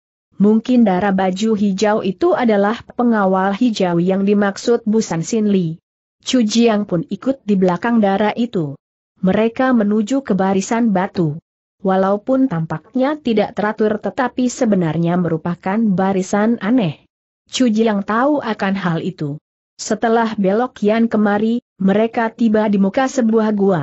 mungkin darah baju hijau itu adalah pengawal hijau yang dimaksud Busan Sin Li. Chu Jiang pun ikut di belakang darah itu. Mereka menuju ke barisan batu. Walaupun tampaknya tidak teratur tetapi sebenarnya merupakan barisan aneh. Chu Jiang tahu akan hal itu. Setelah belok Yan kemari, mereka tiba di muka sebuah gua.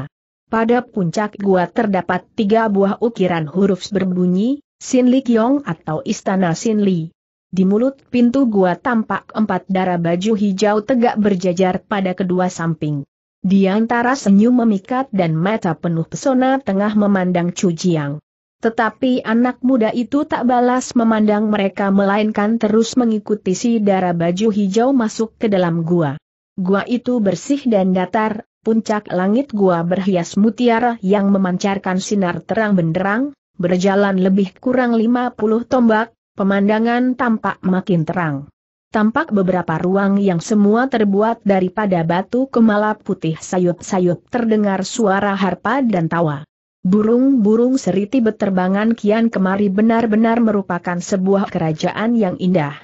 Pada puncak gua terdapat tiga buah ukiran huruf berbunyi, Sin Li Kiong atau Istana Sin Li. Di mulut pintu gua tampak empat darah baju hijau tegak berjajar pada kedua samping. Di antara senyum memikat dan mata penuh pesona tengah memandang Chu Jiang. Tetapi anak muda itu tak balas memandang mereka melainkan terus mengikuti si darah baju hijau masuk ke dalam gua. Gua itu bersih dan datar, puncak langit gua berhias mutiara yang memancarkan sinar terang benderang, berjalan lebih kurang 50 tombak, pemandangan tampak makin terang. Tampak beberapa ruang yang semua terbuat daripada batu kemala putih sayup-sayup terdengar suara harpa dan tawa. Burung-burung seriti beterbangan kian kemari benar-benar merupakan sebuah kerajaan yang indah.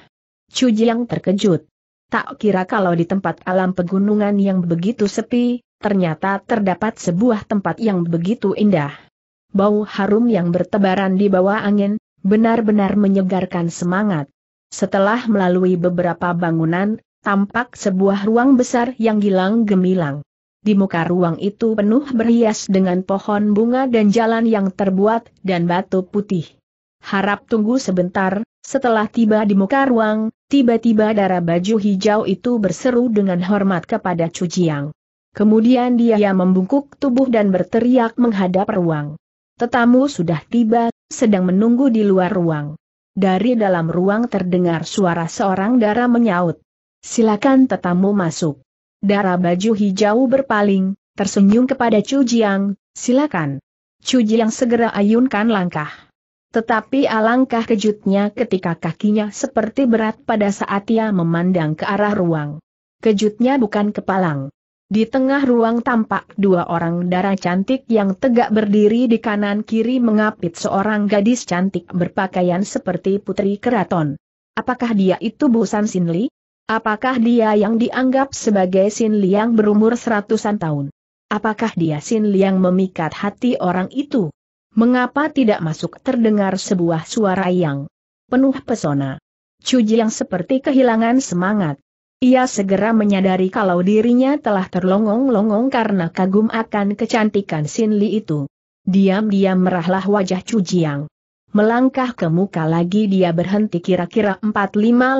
Cuji yang terkejut. Tak kira kalau di tempat alam pegunungan yang begitu sepi, ternyata terdapat sebuah tempat yang begitu indah bau harum yang bertebaran di bawah angin, benar-benar menyegarkan semangat. Setelah melalui beberapa bangunan, tampak sebuah ruang besar yang gilang gemilang. Di muka ruang itu penuh berhias dengan pohon bunga dan jalan yang terbuat dan batu putih. Harap tunggu sebentar, setelah tiba di muka ruang, tiba-tiba darah baju hijau itu berseru dengan hormat kepada Cujiang. Kemudian dia membungkuk tubuh dan berteriak menghadap ruang. Tetamu sudah tiba, sedang menunggu di luar ruang. Dari dalam ruang terdengar suara seorang dara menyaut. Silakan tetamu masuk. Dara baju hijau berpaling, tersenyum kepada Chu Jiang, silakan. Chu Jiang segera ayunkan langkah. Tetapi alangkah kejutnya ketika kakinya seperti berat pada saat ia memandang ke arah ruang. Kejutnya bukan kepalang. Di tengah ruang tampak dua orang darah cantik yang tegak berdiri di kanan-kiri mengapit seorang gadis cantik berpakaian seperti putri keraton. Apakah dia itu Busan Sinli? Apakah dia yang dianggap sebagai Sinli yang berumur seratusan tahun? Apakah dia Sinli yang memikat hati orang itu? Mengapa tidak masuk terdengar sebuah suara yang penuh pesona? Cuji yang seperti kehilangan semangat. Ia segera menyadari kalau dirinya telah terlongong-longong karena kagum akan kecantikan Sin Li itu. Diam-diam merahlah wajah Chu Jiang. Melangkah ke muka lagi dia berhenti kira-kira 4-5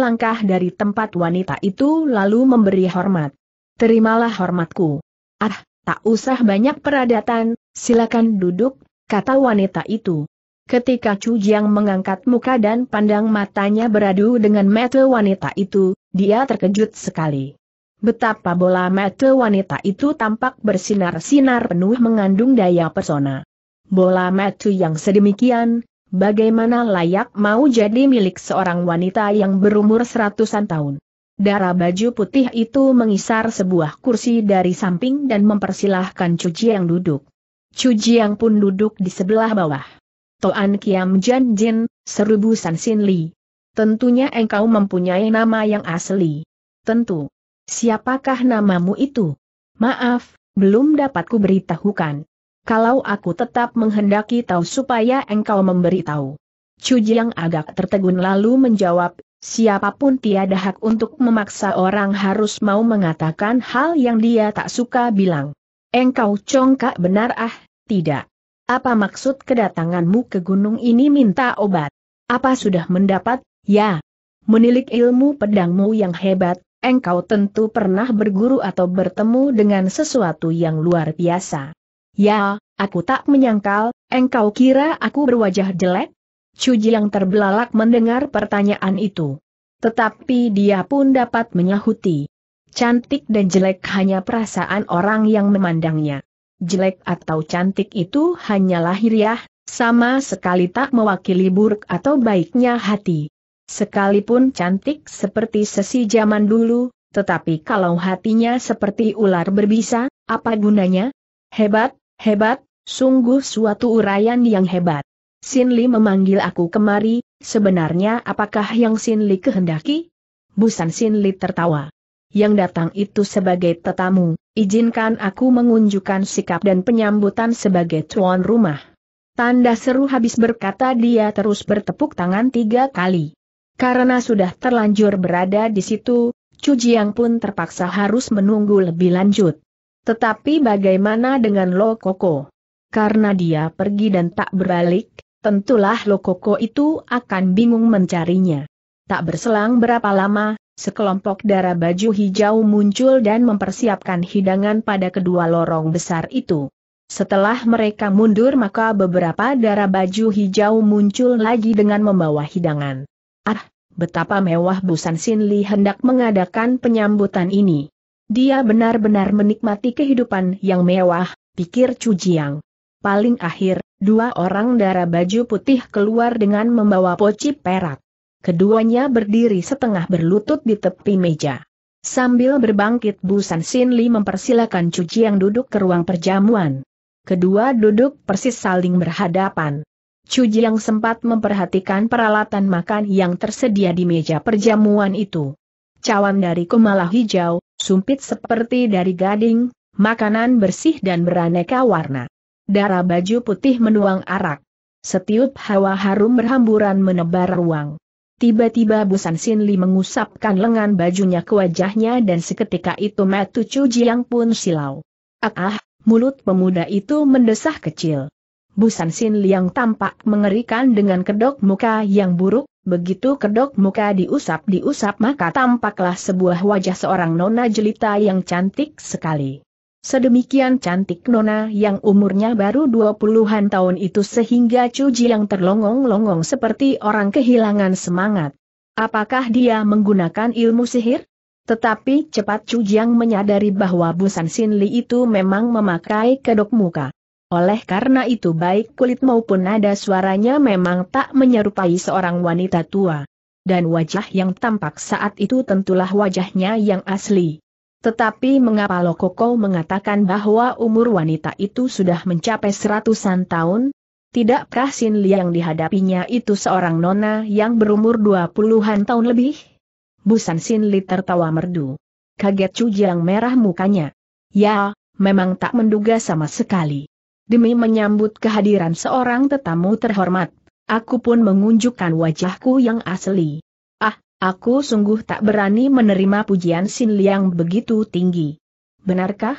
langkah dari tempat wanita itu lalu memberi hormat. Terimalah hormatku. Ah, tak usah banyak peradatan, silakan duduk, kata wanita itu. Ketika Chu Jiang mengangkat muka dan pandang matanya beradu dengan mata wanita itu, dia terkejut sekali. Betapa bola mata wanita itu tampak bersinar-sinar penuh mengandung daya persona. Bola mata yang sedemikian, bagaimana layak mau jadi milik seorang wanita yang berumur seratusan tahun. Darah baju putih itu mengisar sebuah kursi dari samping dan mempersilahkan cuci yang duduk. Cuci yang pun duduk di sebelah bawah. Toan Kiam Jan Jin, serubu San Sin Li. Tentunya engkau mempunyai nama yang asli. Tentu. Siapakah namamu itu? Maaf, belum dapat ku beritahukan. Kalau aku tetap menghendaki tahu supaya engkau memberitahu. Jiang agak tertegun lalu menjawab, siapapun tiada hak untuk memaksa orang harus mau mengatakan hal yang dia tak suka bilang. Engkau congkak benar ah, tidak. Apa maksud kedatanganmu ke gunung ini minta obat? Apa sudah mendapat Ya, menilik ilmu pedangmu yang hebat, engkau tentu pernah berguru atau bertemu dengan sesuatu yang luar biasa. Ya, aku tak menyangkal, engkau kira aku berwajah jelek? Cuji yang terbelalak mendengar pertanyaan itu. Tetapi dia pun dapat menyahuti. Cantik dan jelek hanya perasaan orang yang memandangnya. Jelek atau cantik itu hanyalah lahiriah, sama sekali tak mewakili buruk atau baiknya hati. Sekalipun cantik seperti sesi zaman dulu, tetapi kalau hatinya seperti ular berbisa, apa gunanya? Hebat, hebat, sungguh suatu uraian yang hebat. Sin Li memanggil aku kemari, sebenarnya apakah yang Sin Li kehendaki? Busan Sin Li tertawa. Yang datang itu sebagai tetamu, izinkan aku mengunjukkan sikap dan penyambutan sebagai tuan rumah. Tanda seru habis berkata dia terus bertepuk tangan tiga kali. Karena sudah terlanjur berada di situ, Chu Jiang pun terpaksa harus menunggu lebih lanjut. Tetapi bagaimana dengan Lo Koko? Karena dia pergi dan tak berbalik, tentulah Lo Koko itu akan bingung mencarinya. Tak berselang berapa lama, sekelompok darah baju hijau muncul dan mempersiapkan hidangan pada kedua lorong besar itu. Setelah mereka mundur maka beberapa darah baju hijau muncul lagi dengan membawa hidangan. Ah, betapa mewah Busan Sin Li hendak mengadakan penyambutan ini. Dia benar-benar menikmati kehidupan yang mewah, pikir Chu Jiang. Paling akhir, dua orang darah baju putih keluar dengan membawa poci perak. Keduanya berdiri setengah berlutut di tepi meja. Sambil berbangkit Busan Sin Li mempersilakan Chu Jiang duduk ke ruang perjamuan. Kedua duduk persis saling berhadapan yang sempat memperhatikan peralatan makan yang tersedia di meja perjamuan itu. Cawan dari kumala hijau, sumpit seperti dari gading, makanan bersih dan beraneka warna. Darah baju putih menuang arak. Setiup hawa harum berhamburan menebar ruang. Tiba-tiba Busan Sin Li mengusapkan lengan bajunya ke wajahnya dan seketika itu Matu Cujiang pun silau. Ah, ah, mulut pemuda itu mendesah kecil. Busan Sin Liang tampak mengerikan dengan kedok muka yang buruk, begitu kedok muka diusap-diusap maka tampaklah sebuah wajah seorang nona jelita yang cantik sekali. Sedemikian cantik nona yang umurnya baru dua puluhan tahun itu sehingga cuji yang terlongong-longong seperti orang kehilangan semangat. Apakah dia menggunakan ilmu sihir? Tetapi cepat Chu Jiang menyadari bahwa Busan Sin Li itu memang memakai kedok muka. Oleh karena itu baik kulit maupun nada suaranya memang tak menyerupai seorang wanita tua. Dan wajah yang tampak saat itu tentulah wajahnya yang asli. Tetapi mengapa Lokoko mengatakan bahwa umur wanita itu sudah mencapai seratusan tahun? Tidak, Sin Li yang dihadapinya itu seorang nona yang berumur dua puluhan tahun lebih? Busan Sin Li tertawa merdu. Kaget Chu merah mukanya. Ya, memang tak menduga sama sekali demi menyambut kehadiran seorang tetamu terhormat. Aku pun mengunjukkan wajahku yang asli. Ah, aku sungguh tak berani menerima pujian Sin Liang begitu tinggi. Benarkah?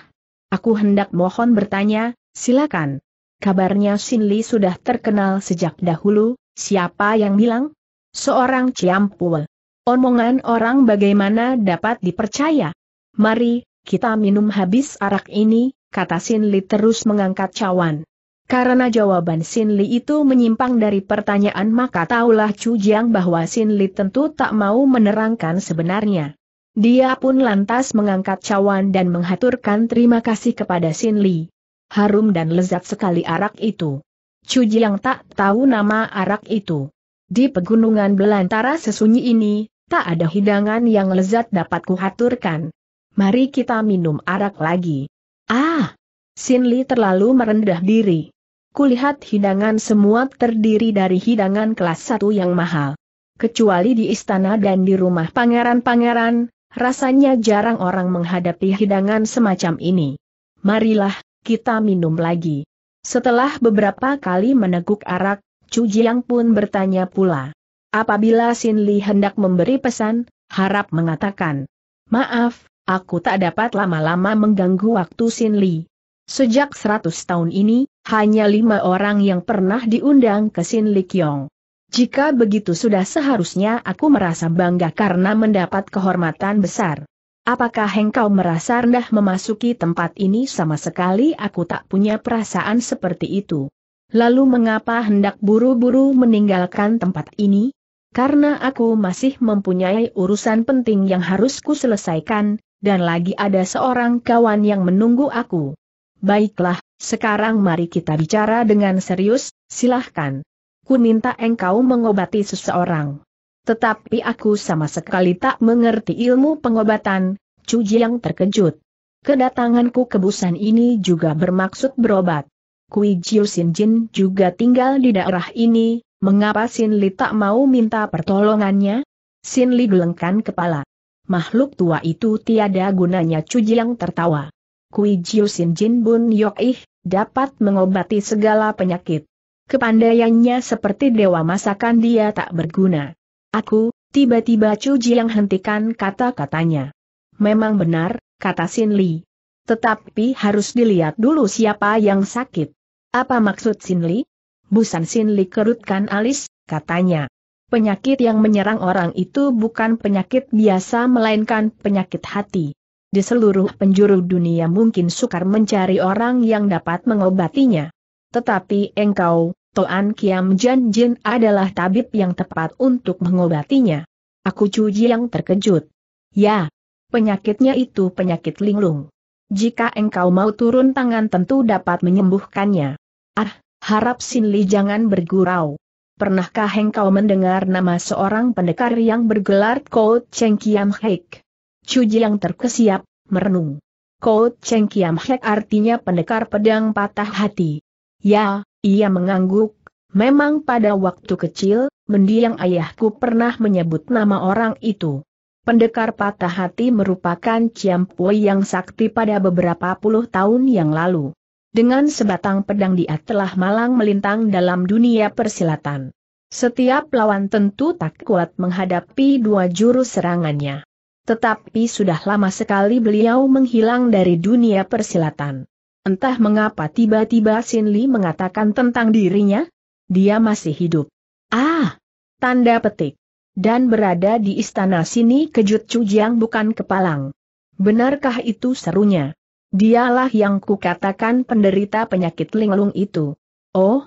Aku hendak mohon bertanya, silakan. Kabarnya Sin Li sudah terkenal sejak dahulu, siapa yang bilang? Seorang Ciampul. Omongan orang bagaimana dapat dipercaya? Mari, kita minum habis arak ini, kata Sin Li terus mengangkat cawan. Karena jawaban Sin Li itu menyimpang dari pertanyaan maka taulah Chu Jiang bahwa Sin Li tentu tak mau menerangkan sebenarnya. Dia pun lantas mengangkat cawan dan menghaturkan terima kasih kepada Sin Li. Harum dan lezat sekali arak itu. Chu Jiang tak tahu nama arak itu. Di pegunungan belantara sesunyi ini, tak ada hidangan yang lezat dapat kuhaturkan. Mari kita minum arak lagi. Ah! Sin Li terlalu merendah diri. Kulihat hidangan semua terdiri dari hidangan kelas satu yang mahal. Kecuali di istana dan di rumah pangeran-pangeran, rasanya jarang orang menghadapi hidangan semacam ini. Marilah, kita minum lagi. Setelah beberapa kali meneguk arak, Chu Jiang pun bertanya pula. Apabila Sin Li hendak memberi pesan, harap mengatakan, Maaf, aku tak dapat lama-lama mengganggu waktu Sin Li. Sejak 100 tahun ini, hanya lima orang yang pernah diundang ke Sin Li Kyong. Jika begitu sudah seharusnya aku merasa bangga karena mendapat kehormatan besar. Apakah engkau merasa rendah memasuki tempat ini sama sekali aku tak punya perasaan seperti itu. Lalu mengapa hendak buru-buru meninggalkan tempat ini? Karena aku masih mempunyai urusan penting yang harus kuselesaikan, dan lagi ada seorang kawan yang menunggu aku. Baiklah, sekarang mari kita bicara dengan serius, silahkan. Ku minta engkau mengobati seseorang. Tetapi aku sama sekali tak mengerti ilmu pengobatan, Cu yang terkejut. Kedatanganku ke Busan ini juga bermaksud berobat. Kui Jiu Sin Jin juga tinggal di daerah ini, mengapa Sin Li tak mau minta pertolongannya? Sin Li gelengkan kepala makhluk tua itu tiada gunanya Cujiang tertawa. Kui Jiusin Jin Bun Ih, dapat mengobati segala penyakit. Kepandaiannya seperti dewa masakan dia tak berguna. Aku, tiba-tiba Cujiang hentikan kata-katanya. Memang benar, kata Sin Li. Tetapi harus dilihat dulu siapa yang sakit. Apa maksud Sin Li? Busan Sin Li kerutkan alis, katanya. Penyakit yang menyerang orang itu bukan penyakit biasa melainkan penyakit hati. Di seluruh penjuru dunia mungkin sukar mencari orang yang dapat mengobatinya. Tetapi engkau, Toan Kiam Jan Jin adalah tabib yang tepat untuk mengobatinya. Aku cuji yang terkejut. Ya, penyakitnya itu penyakit linglung. Jika engkau mau turun tangan tentu dapat menyembuhkannya. Ah, harap Li jangan bergurau. Pernahkah engkau mendengar nama seorang pendekar yang bergelar Ko Cheng Kiam Hek? Cuji yang terkesiap, merenung. Ko Cheng Kiam Hek artinya pendekar pedang patah hati. Ya, ia mengangguk. Memang pada waktu kecil, mendiang ayahku pernah menyebut nama orang itu. Pendekar patah hati merupakan Ciampui yang sakti pada beberapa puluh tahun yang lalu. Dengan sebatang pedang dia telah malang melintang dalam dunia persilatan. Setiap lawan tentu tak kuat menghadapi dua jurus serangannya. Tetapi sudah lama sekali beliau menghilang dari dunia persilatan. Entah mengapa tiba-tiba Sin Li mengatakan tentang dirinya, dia masih hidup. Ah! Tanda petik. Dan berada di istana sini kejut Jiang bukan kepalang. Benarkah itu serunya? Dialah yang kukatakan penderita penyakit linglung itu. Oh,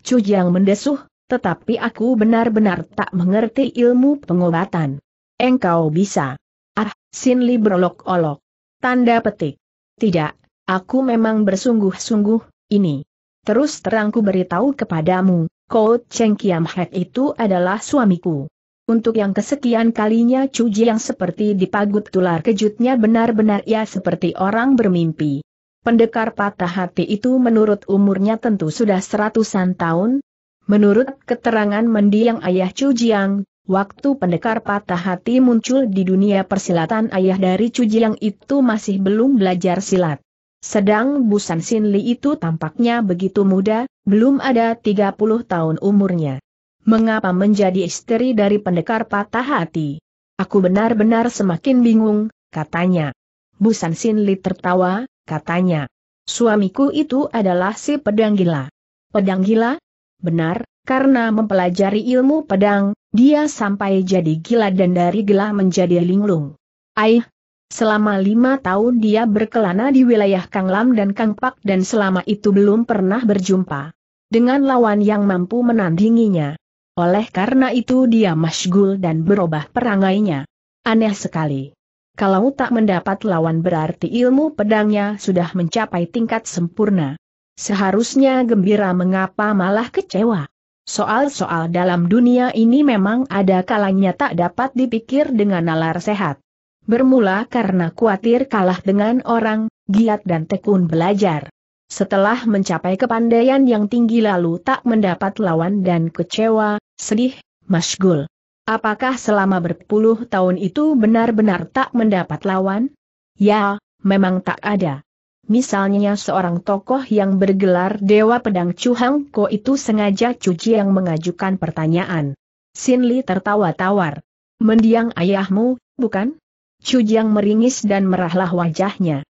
Cujang mendesuh, tetapi aku benar-benar tak mengerti ilmu pengobatan. Engkau bisa. Ah, Sin Li berolok-olok. Tanda petik. Tidak, aku memang bersungguh-sungguh, ini. Terus terangku beritahu kepadamu, Kau Cheng Kiam Hek itu adalah suamiku. Untuk yang kesekian kalinya Cuji yang seperti dipagut tular kejutnya benar-benar ia seperti orang bermimpi. Pendekar patah hati itu menurut umurnya tentu sudah seratusan tahun. Menurut keterangan mendiang ayah Cujiang, waktu pendekar patah hati muncul di dunia persilatan ayah dari Cujiang itu masih belum belajar silat. Sedang Busan Sinli itu tampaknya begitu muda, belum ada 30 tahun umurnya mengapa menjadi istri dari pendekar patah hati? Aku benar-benar semakin bingung, katanya. Busan Sinli tertawa, katanya. Suamiku itu adalah si pedang gila. Pedang gila? Benar, karena mempelajari ilmu pedang, dia sampai jadi gila dan dari gila menjadi linglung. Aih, selama lima tahun dia berkelana di wilayah Kang Lam dan Kang Pak dan selama itu belum pernah berjumpa dengan lawan yang mampu menandinginya. Oleh karena itu dia masgul dan berubah perangainya. Aneh sekali. Kalau tak mendapat lawan berarti ilmu pedangnya sudah mencapai tingkat sempurna. Seharusnya gembira mengapa malah kecewa. Soal-soal dalam dunia ini memang ada kalanya tak dapat dipikir dengan nalar sehat. Bermula karena khawatir kalah dengan orang, giat dan tekun belajar. Setelah mencapai kepandaian yang tinggi lalu tak mendapat lawan dan kecewa, sedih, masgul. Apakah selama berpuluh tahun itu benar-benar tak mendapat lawan? Ya, memang tak ada. Misalnya seorang tokoh yang bergelar Dewa Pedang Chu Hang Ko itu sengaja cuci yang mengajukan pertanyaan. Sin Li tertawa tawar. Mendiang ayahmu, bukan? Chu Jiang meringis dan merahlah wajahnya.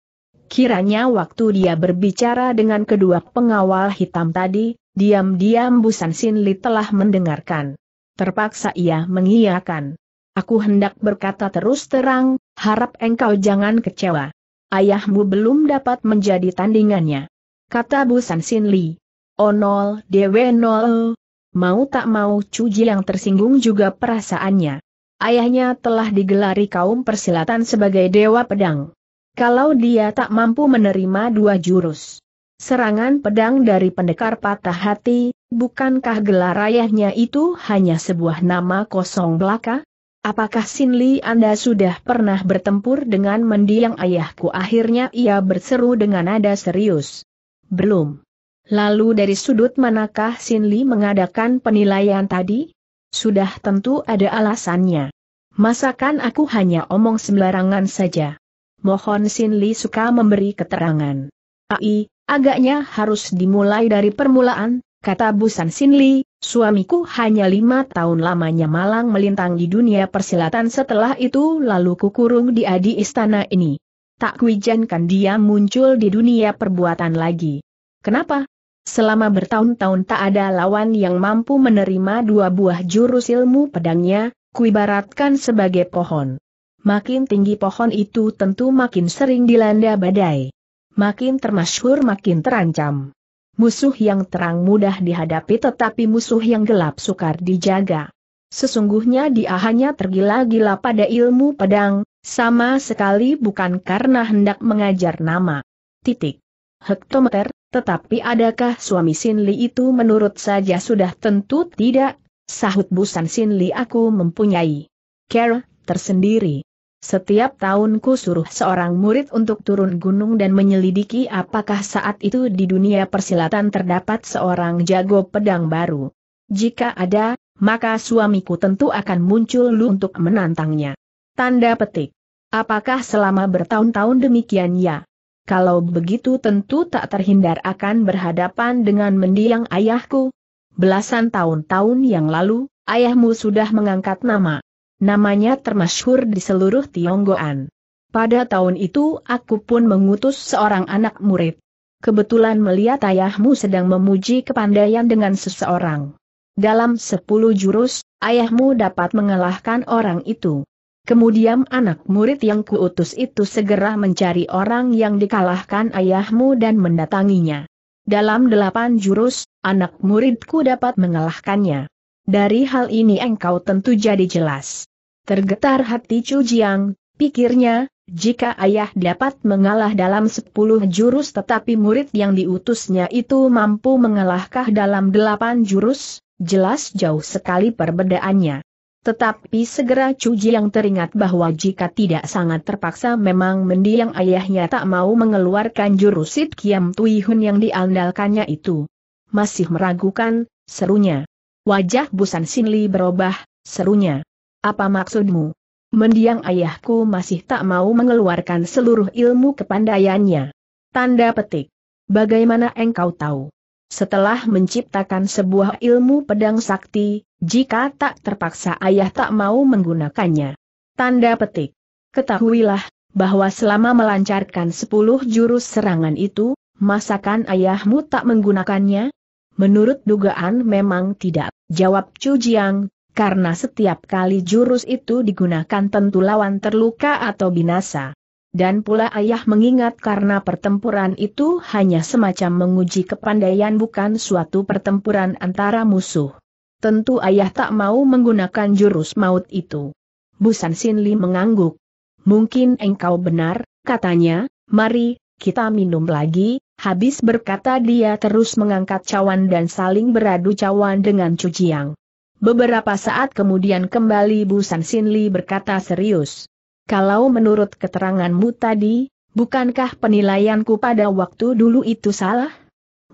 Kiranya waktu dia berbicara dengan kedua pengawal hitam tadi, diam-diam Busan Sinli telah mendengarkan. Terpaksa ia mengiyakan. Aku hendak berkata terus terang, harap engkau jangan kecewa. Ayahmu belum dapat menjadi tandingannya. Kata Busan Sinli. Onol oh, Dewe Nol. Mau tak mau Cuji yang tersinggung juga perasaannya. Ayahnya telah digelari kaum persilatan sebagai dewa pedang kalau dia tak mampu menerima dua jurus. Serangan pedang dari pendekar patah hati, bukankah gelar ayahnya itu hanya sebuah nama kosong belaka? Apakah Sin Li Anda sudah pernah bertempur dengan mendiang ayahku? Akhirnya ia berseru dengan nada serius. Belum. Lalu dari sudut manakah Sin Li mengadakan penilaian tadi? Sudah tentu ada alasannya. Masakan aku hanya omong sembarangan saja. Mohon Sin Li suka memberi keterangan. Ai, agaknya harus dimulai dari permulaan, kata Busan Sin Li, suamiku hanya lima tahun lamanya malang melintang di dunia persilatan setelah itu lalu kukurung dia di istana ini. Tak kuijankan dia muncul di dunia perbuatan lagi. Kenapa? Selama bertahun-tahun tak ada lawan yang mampu menerima dua buah jurus ilmu pedangnya, kuibaratkan sebagai pohon. Makin tinggi pohon itu tentu makin sering dilanda badai. Makin termasyhur makin terancam. Musuh yang terang mudah dihadapi tetapi musuh yang gelap sukar dijaga. Sesungguhnya dia hanya tergila-gila pada ilmu pedang, sama sekali bukan karena hendak mengajar nama. Titik. Hektometer, tetapi adakah suami Sinli itu menurut saja sudah tentu tidak? Sahut busan Sinli aku mempunyai. Care, tersendiri. Setiap tahun ku suruh seorang murid untuk turun gunung dan menyelidiki apakah saat itu di dunia persilatan terdapat seorang jago pedang baru. Jika ada, maka suamiku tentu akan muncul lu untuk menantangnya. Tanda petik. Apakah selama bertahun-tahun demikian ya? Kalau begitu tentu tak terhindar akan berhadapan dengan mendiang ayahku. Belasan tahun-tahun yang lalu, ayahmu sudah mengangkat nama Namanya termasyhur di seluruh Tionggoan. Pada tahun itu aku pun mengutus seorang anak murid. Kebetulan melihat ayahmu sedang memuji kepandaian dengan seseorang. Dalam sepuluh jurus, ayahmu dapat mengalahkan orang itu. Kemudian anak murid yang kuutus itu segera mencari orang yang dikalahkan ayahmu dan mendatanginya. Dalam delapan jurus, anak muridku dapat mengalahkannya. Dari hal ini engkau tentu jadi jelas. Tergetar hati Chu Jiang, pikirnya, jika ayah dapat mengalah dalam sepuluh jurus tetapi murid yang diutusnya itu mampu mengalahkah dalam delapan jurus, jelas jauh sekali perbedaannya. Tetapi segera Chu Jiang teringat bahwa jika tidak sangat terpaksa memang mendiang ayahnya tak mau mengeluarkan jurus Sid Kiam Tui Hun yang diandalkannya itu. Masih meragukan, serunya. Wajah Busan Sinli berubah, serunya. Apa maksudmu? Mendiang ayahku masih tak mau mengeluarkan seluruh ilmu kepandaiannya. Tanda petik. Bagaimana engkau tahu? Setelah menciptakan sebuah ilmu pedang sakti, jika tak terpaksa ayah tak mau menggunakannya. Tanda petik. Ketahuilah, bahwa selama melancarkan sepuluh jurus serangan itu, masakan ayahmu tak menggunakannya? Menurut dugaan memang tidak, jawab Chu Jiang, karena setiap kali jurus itu digunakan tentu lawan terluka atau binasa. Dan pula ayah mengingat karena pertempuran itu hanya semacam menguji kepandaian bukan suatu pertempuran antara musuh. Tentu ayah tak mau menggunakan jurus maut itu. Busan Sinli mengangguk. Mungkin engkau benar, katanya, mari, kita minum lagi, habis berkata dia terus mengangkat cawan dan saling beradu cawan dengan cuciang. Beberapa saat kemudian kembali Busan San Sin Li berkata serius. Kalau menurut keteranganmu tadi, bukankah penilaianku pada waktu dulu itu salah?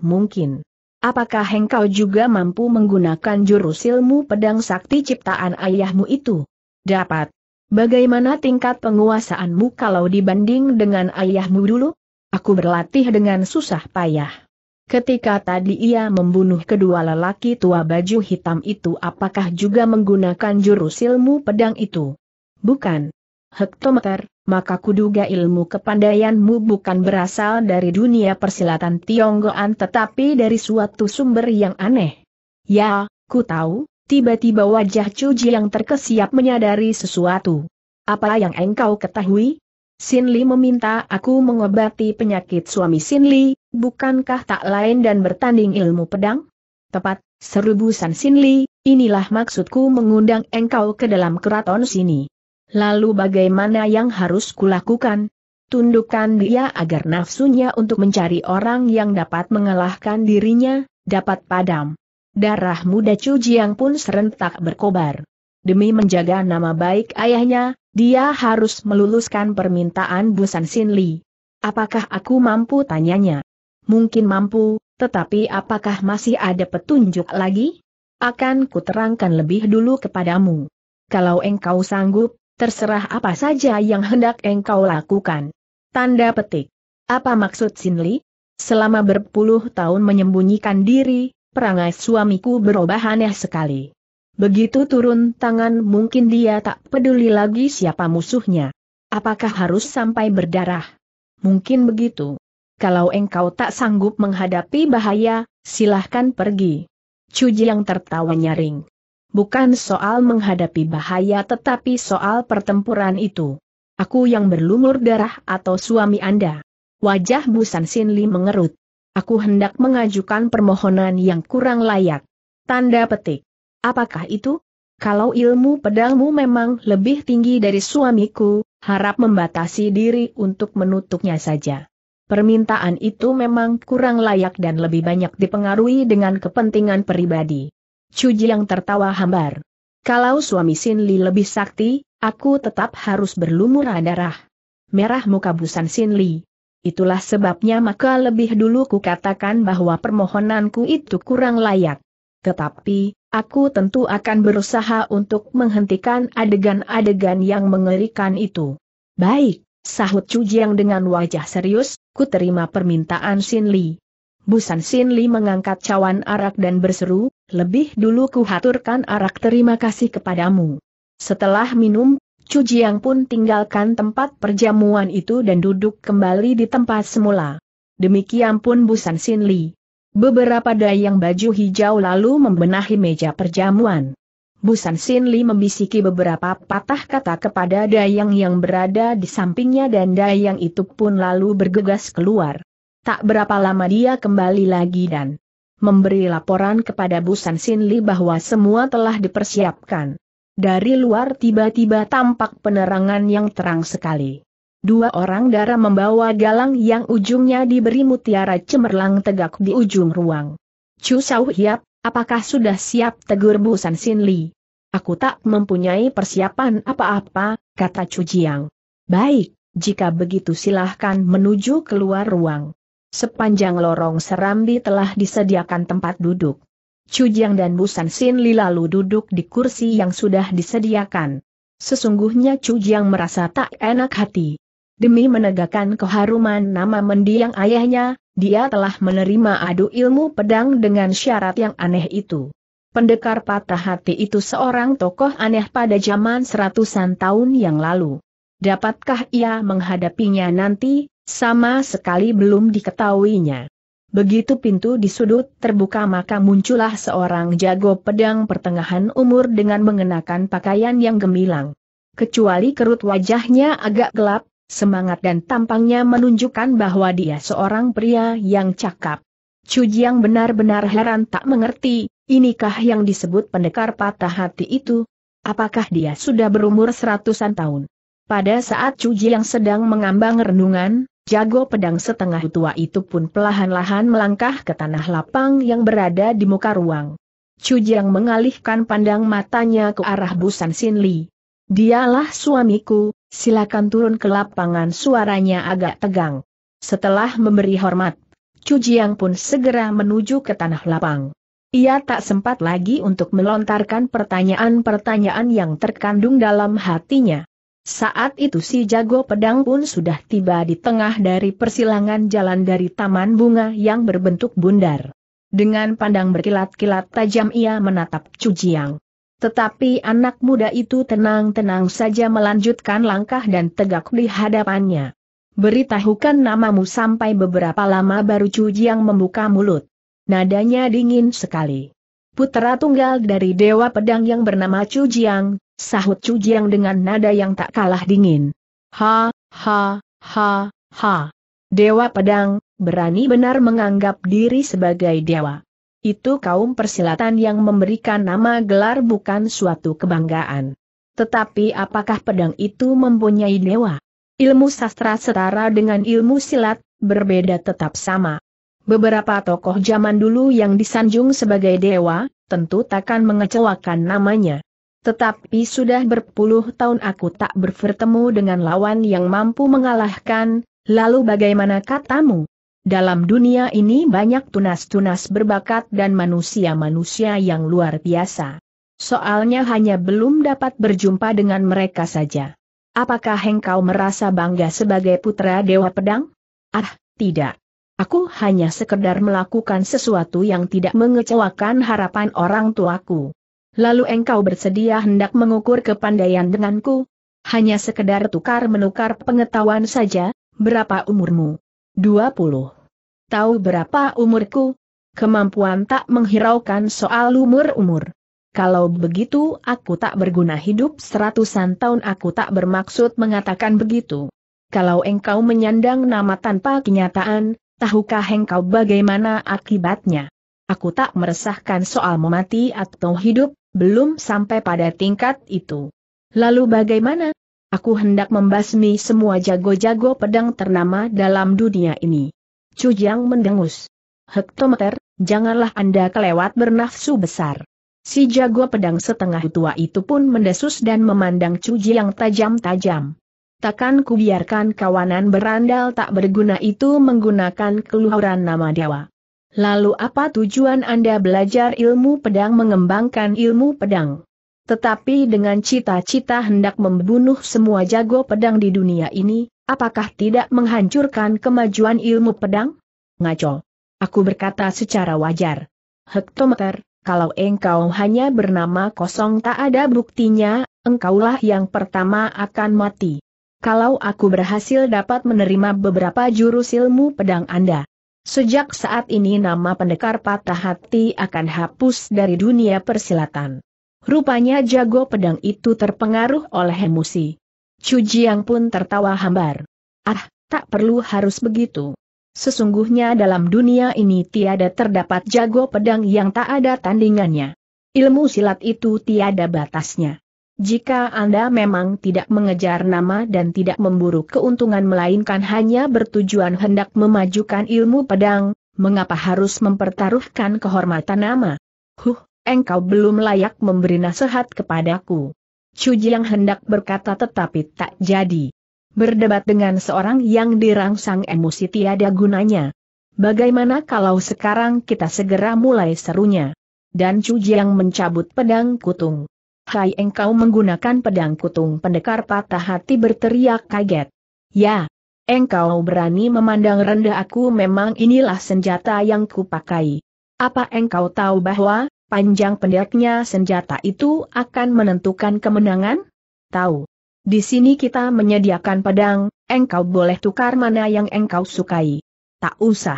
Mungkin. Apakah engkau juga mampu menggunakan jurus ilmu pedang sakti ciptaan ayahmu itu? Dapat. Bagaimana tingkat penguasaanmu kalau dibanding dengan ayahmu dulu? Aku berlatih dengan susah payah. Ketika tadi ia membunuh kedua lelaki tua baju hitam itu apakah juga menggunakan jurus ilmu pedang itu? Bukan. Hektometer, maka kuduga ilmu kepandaianmu bukan berasal dari dunia persilatan Tionggoan tetapi dari suatu sumber yang aneh. Ya, ku tahu, tiba-tiba wajah Cuji yang terkesiap menyadari sesuatu. Apa yang engkau ketahui? Sin Li meminta aku mengobati penyakit suami Sin Li, bukankah tak lain dan bertanding ilmu pedang? Tepat, seru Busan Sin Li, inilah maksudku mengundang engkau ke dalam keraton sini. Lalu bagaimana yang harus kulakukan? Tundukkan dia agar nafsunya untuk mencari orang yang dapat mengalahkan dirinya, dapat padam. Darah muda Chu Jiang pun serentak berkobar. Demi menjaga nama baik ayahnya, dia harus meluluskan permintaan Busan Sin Li. Apakah aku mampu tanyanya? Mungkin mampu, tetapi apakah masih ada petunjuk lagi? Akan kuterangkan lebih dulu kepadamu. Kalau engkau sanggup, terserah apa saja yang hendak engkau lakukan. Tanda petik. Apa maksud Sin Li? Selama berpuluh tahun menyembunyikan diri, perangai suamiku berubah aneh sekali. Begitu turun tangan mungkin dia tak peduli lagi siapa musuhnya. Apakah harus sampai berdarah? Mungkin begitu. Kalau engkau tak sanggup menghadapi bahaya, silahkan pergi. Cuji yang tertawa nyaring. Bukan soal menghadapi bahaya tetapi soal pertempuran itu. Aku yang berlumur darah atau suami Anda. Wajah Busan Sinli mengerut. Aku hendak mengajukan permohonan yang kurang layak. Tanda petik. Apakah itu? Kalau ilmu pedangmu memang lebih tinggi dari suamiku, harap membatasi diri untuk menutupnya saja. Permintaan itu memang kurang layak dan lebih banyak dipengaruhi dengan kepentingan pribadi. Cuji yang tertawa hambar. Kalau suami Sinli lebih sakti, aku tetap harus berlumur darah. Merah muka busan Sinli. Itulah sebabnya maka lebih dulu kukatakan bahwa permohonanku itu kurang layak. Tetapi, Aku tentu akan berusaha untuk menghentikan adegan-adegan yang mengerikan itu. Baik, sahut Cujiang dengan wajah serius, ku terima permintaan Sin Li. Busan Sin Li mengangkat cawan arak dan berseru, lebih dulu ku haturkan arak terima kasih kepadamu. Setelah minum, Cujiang pun tinggalkan tempat perjamuan itu dan duduk kembali di tempat semula. Demikian pun Busan Sin Li. Beberapa dayang baju hijau lalu membenahi meja perjamuan. Busan Sin Li membisiki beberapa patah kata kepada dayang yang berada di sampingnya dan dayang itu pun lalu bergegas keluar. Tak berapa lama dia kembali lagi dan memberi laporan kepada Busan Sin Li bahwa semua telah dipersiapkan. Dari luar tiba-tiba tampak penerangan yang terang sekali. Dua orang dara membawa galang yang ujungnya diberi mutiara cemerlang tegak di ujung ruang. Chu Sao Hiap, apakah sudah siap tegur Bu San Sin Li? Aku tak mempunyai persiapan apa-apa, kata Chu Jiang. Baik, jika begitu silahkan menuju keluar ruang. Sepanjang lorong serambi telah disediakan tempat duduk. Chu Jiang dan Bu San Sin Li lalu duduk di kursi yang sudah disediakan. Sesungguhnya Chu Jiang merasa tak enak hati. Demi menegakkan keharuman nama mendiang ayahnya, dia telah menerima adu ilmu pedang dengan syarat yang aneh itu. Pendekar patah hati itu seorang tokoh aneh pada zaman seratusan tahun yang lalu. Dapatkah ia menghadapinya nanti, sama sekali belum diketahuinya. Begitu pintu di sudut terbuka maka muncullah seorang jago pedang pertengahan umur dengan mengenakan pakaian yang gemilang. Kecuali kerut wajahnya agak gelap, Semangat dan tampangnya menunjukkan bahwa dia seorang pria yang cakap. Chu Jiang benar-benar heran tak mengerti, inikah yang disebut pendekar patah hati itu? Apakah dia sudah berumur seratusan tahun? Pada saat Chu Jiang sedang mengambang renungan, jago pedang setengah tua itu pun pelahan-lahan melangkah ke tanah lapang yang berada di muka ruang. Chu Jiang mengalihkan pandang matanya ke arah Busan Sin Li. Dialah suamiku, silakan turun ke lapangan suaranya agak tegang. Setelah memberi hormat, Jiang pun segera menuju ke tanah lapang. Ia tak sempat lagi untuk melontarkan pertanyaan-pertanyaan yang terkandung dalam hatinya. Saat itu si jago pedang pun sudah tiba di tengah dari persilangan jalan dari taman bunga yang berbentuk bundar. Dengan pandang berkilat-kilat tajam ia menatap Jiang. Tetapi anak muda itu tenang-tenang saja melanjutkan langkah dan tegak di hadapannya. Beritahukan namamu sampai beberapa lama baru Cujiang membuka mulut. Nadanya dingin sekali. Putra tunggal dari Dewa Pedang yang bernama Cujiang, sahut Cujiang dengan nada yang tak kalah dingin. Ha, ha, ha, ha. Dewa Pedang, berani benar menganggap diri sebagai dewa. Itu kaum persilatan yang memberikan nama gelar bukan suatu kebanggaan. Tetapi apakah pedang itu mempunyai dewa? Ilmu sastra setara dengan ilmu silat, berbeda tetap sama. Beberapa tokoh zaman dulu yang disanjung sebagai dewa, tentu takkan mengecewakan namanya. Tetapi sudah berpuluh tahun aku tak bertemu dengan lawan yang mampu mengalahkan, lalu bagaimana katamu? Dalam dunia ini banyak tunas-tunas berbakat dan manusia-manusia yang luar biasa. Soalnya hanya belum dapat berjumpa dengan mereka saja. Apakah engkau merasa bangga sebagai putra Dewa Pedang? Ah, tidak. Aku hanya sekedar melakukan sesuatu yang tidak mengecewakan harapan orang tuaku. Lalu engkau bersedia hendak mengukur kepandaian denganku? Hanya sekedar tukar-menukar pengetahuan saja, berapa umurmu? 20. Tahu berapa umurku? Kemampuan tak menghiraukan soal umur-umur. Kalau begitu aku tak berguna hidup seratusan tahun aku tak bermaksud mengatakan begitu. Kalau engkau menyandang nama tanpa kenyataan, tahukah engkau bagaimana akibatnya? Aku tak meresahkan soal mati atau hidup, belum sampai pada tingkat itu. Lalu bagaimana? Aku hendak membasmi semua jago-jago pedang ternama dalam dunia ini. Cujang mendengus. Hektometer, janganlah Anda kelewat bernafsu besar. Si jago pedang setengah tua itu pun mendesus dan memandang Cu Jiang tajam-tajam. Takkan kubiarkan kawanan berandal tak berguna itu menggunakan keluhuran nama dewa. Lalu apa tujuan Anda belajar ilmu pedang mengembangkan ilmu pedang? Tetapi dengan cita-cita hendak membunuh semua jago pedang di dunia ini, Apakah tidak menghancurkan kemajuan ilmu pedang? Ngaco. Aku berkata secara wajar. Hektometer, kalau engkau hanya bernama kosong tak ada buktinya, engkaulah yang pertama akan mati. Kalau aku berhasil dapat menerima beberapa jurus ilmu pedang Anda. Sejak saat ini nama pendekar patah hati akan hapus dari dunia persilatan. Rupanya jago pedang itu terpengaruh oleh emosi. Chu Jiang pun tertawa hambar. Ah, tak perlu harus begitu. Sesungguhnya dalam dunia ini tiada terdapat jago pedang yang tak ada tandingannya. Ilmu silat itu tiada batasnya. Jika Anda memang tidak mengejar nama dan tidak memburu keuntungan melainkan hanya bertujuan hendak memajukan ilmu pedang, mengapa harus mempertaruhkan kehormatan nama? Huh, engkau belum layak memberi nasihat kepadaku. Yang hendak berkata tetapi tak jadi. Berdebat dengan seorang yang dirangsang emosi tiada gunanya. Bagaimana kalau sekarang kita segera mulai serunya? Dan Yang mencabut pedang kutung. Hai engkau menggunakan pedang kutung pendekar patah hati berteriak kaget. Ya, engkau berani memandang rendah aku memang inilah senjata yang kupakai. Apa engkau tahu bahwa panjang pendeknya senjata itu akan menentukan kemenangan? Tahu. Di sini kita menyediakan pedang, engkau boleh tukar mana yang engkau sukai. Tak usah.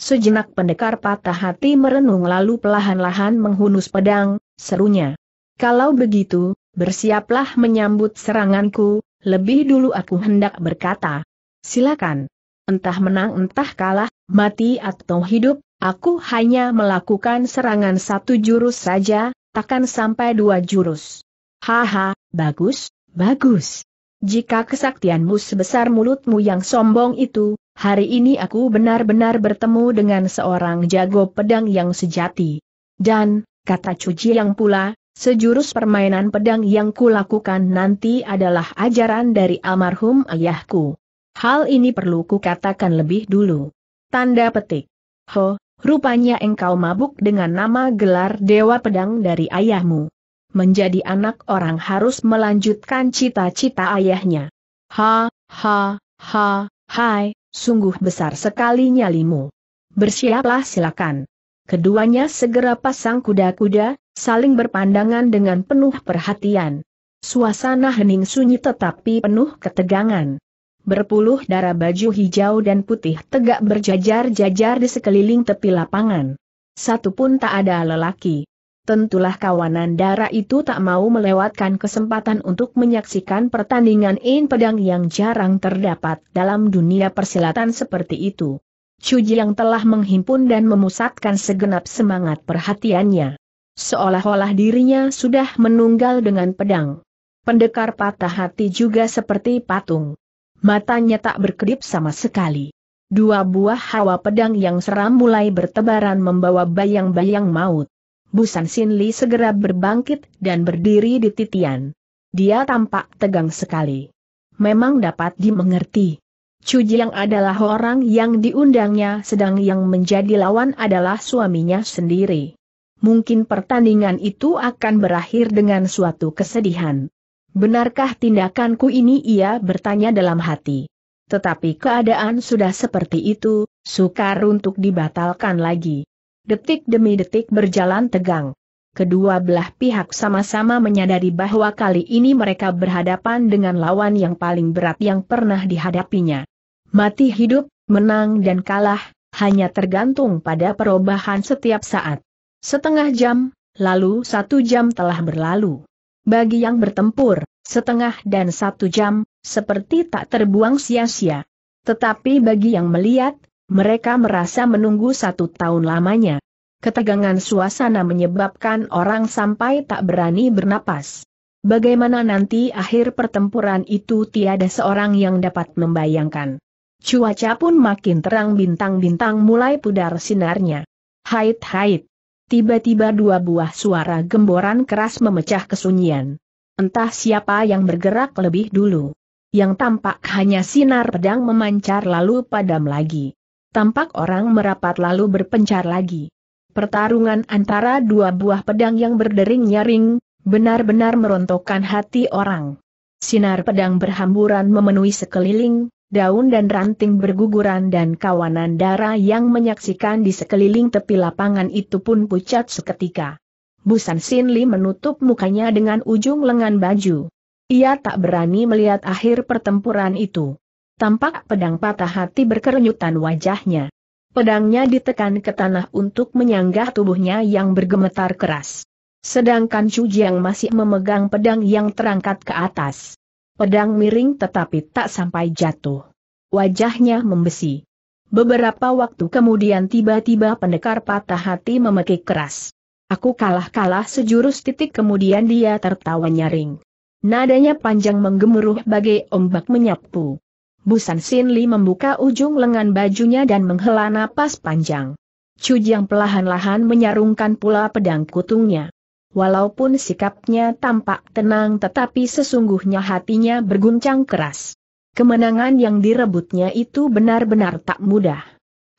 Sejenak pendekar patah hati merenung lalu pelahan lahan menghunus pedang, serunya. Kalau begitu, bersiaplah menyambut seranganku, lebih dulu aku hendak berkata. Silakan. Entah menang entah kalah, mati atau hidup, Aku hanya melakukan serangan satu jurus saja, takkan sampai dua jurus. Haha, bagus, bagus. Jika kesaktianmu sebesar mulutmu yang sombong itu, hari ini aku benar-benar bertemu dengan seorang jago pedang yang sejati. Dan, kata Cuci yang pula, sejurus permainan pedang yang kulakukan nanti adalah ajaran dari almarhum ayahku. Hal ini perlu kukatakan lebih dulu. Tanda petik. Ho, Rupanya engkau mabuk dengan nama gelar Dewa Pedang dari ayahmu. Menjadi anak orang harus melanjutkan cita-cita ayahnya. Ha, ha, ha, hai, sungguh besar sekali nyalimu. Bersiaplah silakan. Keduanya segera pasang kuda-kuda, saling berpandangan dengan penuh perhatian. Suasana hening sunyi tetapi penuh ketegangan berpuluh darah baju hijau dan putih tegak berjajar-jajar di sekeliling tepi lapangan. Satupun tak ada lelaki. Tentulah kawanan darah itu tak mau melewatkan kesempatan untuk menyaksikan pertandingan in pedang yang jarang terdapat dalam dunia persilatan seperti itu. Cuji yang telah menghimpun dan memusatkan segenap semangat perhatiannya. Seolah-olah dirinya sudah menunggal dengan pedang. Pendekar patah hati juga seperti patung matanya tak berkedip sama sekali. Dua buah hawa pedang yang seram mulai bertebaran membawa bayang-bayang maut. Busan Sin Li segera berbangkit dan berdiri di titian. Dia tampak tegang sekali. Memang dapat dimengerti. Chu Jiang adalah orang yang diundangnya sedang yang menjadi lawan adalah suaminya sendiri. Mungkin pertandingan itu akan berakhir dengan suatu kesedihan. Benarkah tindakanku ini ia bertanya dalam hati. Tetapi keadaan sudah seperti itu, sukar untuk dibatalkan lagi. Detik demi detik berjalan tegang. Kedua belah pihak sama-sama menyadari bahwa kali ini mereka berhadapan dengan lawan yang paling berat yang pernah dihadapinya. Mati hidup, menang dan kalah, hanya tergantung pada perubahan setiap saat. Setengah jam, lalu satu jam telah berlalu. Bagi yang bertempur, setengah dan satu jam, seperti tak terbuang sia-sia. Tetapi bagi yang melihat, mereka merasa menunggu satu tahun lamanya. Ketegangan suasana menyebabkan orang sampai tak berani bernapas. Bagaimana nanti akhir pertempuran itu tiada seorang yang dapat membayangkan. Cuaca pun makin terang bintang-bintang mulai pudar sinarnya. Haid-haid. Tiba-tiba dua buah suara gemboran keras memecah kesunyian. Entah siapa yang bergerak lebih dulu. Yang tampak hanya sinar pedang memancar lalu padam lagi. Tampak orang merapat lalu berpencar lagi. Pertarungan antara dua buah pedang yang berdering-nyaring, benar-benar merontokkan hati orang. Sinar pedang berhamburan memenuhi sekeliling, daun dan ranting berguguran dan kawanan darah yang menyaksikan di sekeliling tepi lapangan itu pun pucat seketika. Busan Sinli menutup mukanya dengan ujung lengan baju. Ia tak berani melihat akhir pertempuran itu. Tampak pedang patah hati berkerenyutan wajahnya. Pedangnya ditekan ke tanah untuk menyanggah tubuhnya yang bergemetar keras. Sedangkan Chu Jiang masih memegang pedang yang terangkat ke atas. Pedang miring tetapi tak sampai jatuh. Wajahnya membesi. Beberapa waktu kemudian tiba-tiba pendekar patah hati memekik keras. Aku kalah-kalah sejurus titik kemudian dia tertawa nyaring. Nadanya panjang menggemuruh bagai ombak menyapu. Busan Sinli membuka ujung lengan bajunya dan menghela napas panjang. Cujang pelahan-lahan menyarungkan pula pedang kutungnya. Walaupun sikapnya tampak tenang tetapi sesungguhnya hatinya berguncang keras. Kemenangan yang direbutnya itu benar-benar tak mudah.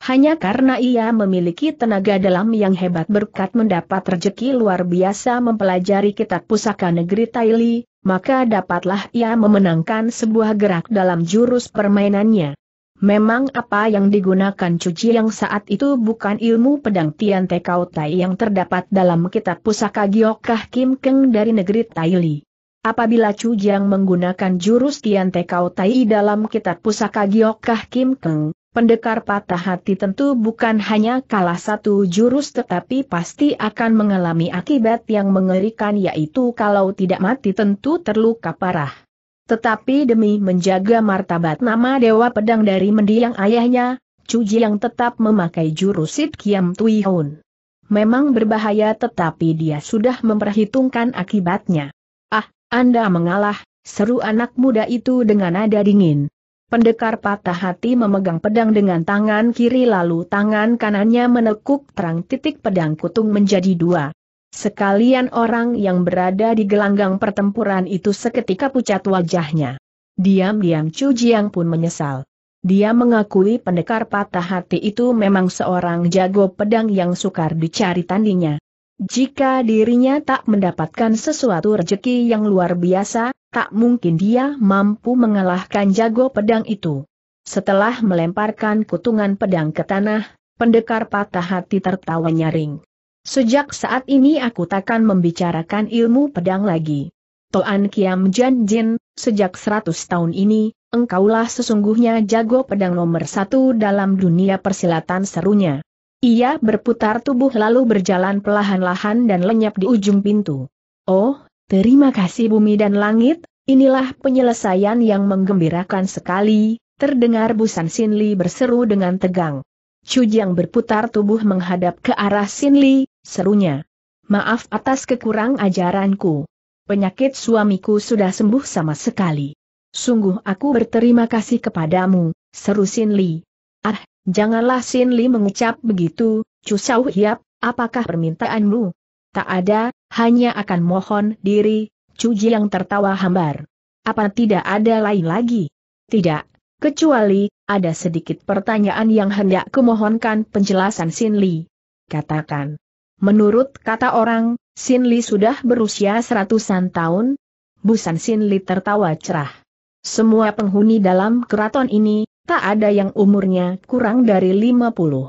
Hanya karena ia memiliki tenaga dalam yang hebat berkat mendapat rejeki luar biasa mempelajari kitab pusaka negeri Taili, maka dapatlah ia memenangkan sebuah gerak dalam jurus permainannya. Memang apa yang digunakan cuci yang saat itu bukan ilmu pedang Tian Te Kau Tai yang terdapat dalam kitab pusaka Giokah Kim Keng dari negeri Taili. Apabila Chu Jiang menggunakan jurus Tian Te Kau Tai dalam kitab pusaka Giokah Kim Keng, pendekar patah hati tentu bukan hanya kalah satu jurus tetapi pasti akan mengalami akibat yang mengerikan yaitu kalau tidak mati tentu terluka parah. Tetapi demi menjaga martabat nama Dewa Pedang dari mendiang ayahnya, Chu yang tetap memakai jurus Sid Kiam Tui Hun. Memang berbahaya tetapi dia sudah memperhitungkan akibatnya. Ah, Anda mengalah, seru anak muda itu dengan nada dingin. Pendekar patah hati memegang pedang dengan tangan kiri lalu tangan kanannya menekuk terang titik pedang kutung menjadi dua. Sekalian orang yang berada di gelanggang pertempuran itu seketika pucat wajahnya. Diam-diam Chu Jiang pun menyesal. Dia mengakui pendekar patah hati itu memang seorang jago pedang yang sukar dicari tandingnya. Jika dirinya tak mendapatkan sesuatu rejeki yang luar biasa, tak mungkin dia mampu mengalahkan jago pedang itu. Setelah melemparkan kutungan pedang ke tanah, pendekar patah hati tertawa nyaring. Sejak saat ini aku takkan membicarakan ilmu pedang lagi. Toan Kiam Jan Jin, sejak seratus tahun ini, engkaulah sesungguhnya jago pedang nomor satu dalam dunia persilatan serunya. Ia berputar tubuh lalu berjalan perlahan-lahan dan lenyap di ujung pintu. Oh, terima kasih bumi dan langit, inilah penyelesaian yang menggembirakan sekali, terdengar Busan Sinli berseru dengan tegang. Chu Jiang berputar tubuh menghadap ke arah Sinli, serunya. Maaf atas kekurang ajaranku. Penyakit suamiku sudah sembuh sama sekali. Sungguh aku berterima kasih kepadamu, seru Sin Li. Ah, janganlah Sin Li mengucap begitu, Cusau Hiap, apakah permintaanmu? Tak ada, hanya akan mohon diri, Cuji yang tertawa hambar. Apa tidak ada lain lagi? Tidak, kecuali, ada sedikit pertanyaan yang hendak kumohonkan penjelasan Sin Li. Katakan. Menurut kata orang, Sin Li sudah berusia seratusan tahun. Busan Sin Li tertawa cerah. Semua penghuni dalam keraton ini, tak ada yang umurnya kurang dari lima puluh.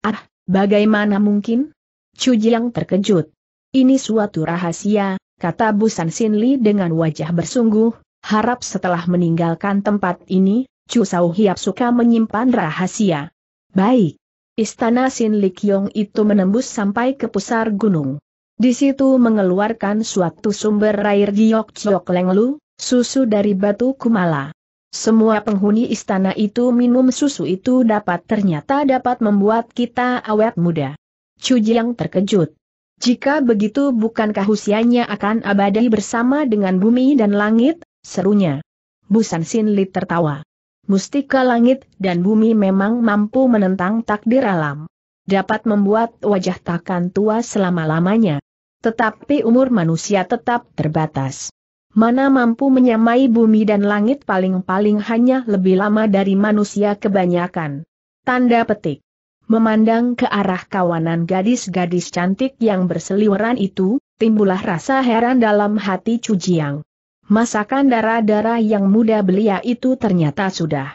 Ah, bagaimana mungkin? Chu Jiang terkejut. Ini suatu rahasia, kata Busan Sin Li dengan wajah bersungguh, harap setelah meninggalkan tempat ini, Chu Sau Hiap suka menyimpan rahasia. Baik. Istana Sin Likyong itu menembus sampai ke pusar gunung. Di situ mengeluarkan suatu sumber air giok ciok lenglu, susu dari batu kumala. Semua penghuni istana itu minum susu itu dapat ternyata dapat membuat kita awet muda. Cujiang terkejut. Jika begitu bukankah usianya akan abadi bersama dengan bumi dan langit, serunya. Busan Sin Li tertawa mustika langit dan bumi memang mampu menentang takdir alam. Dapat membuat wajah takkan tua selama-lamanya. Tetapi umur manusia tetap terbatas. Mana mampu menyamai bumi dan langit paling-paling hanya lebih lama dari manusia kebanyakan. Tanda petik. Memandang ke arah kawanan gadis-gadis cantik yang berseliweran itu, timbullah rasa heran dalam hati Cujiang. Masakan darah-darah yang muda belia itu ternyata sudah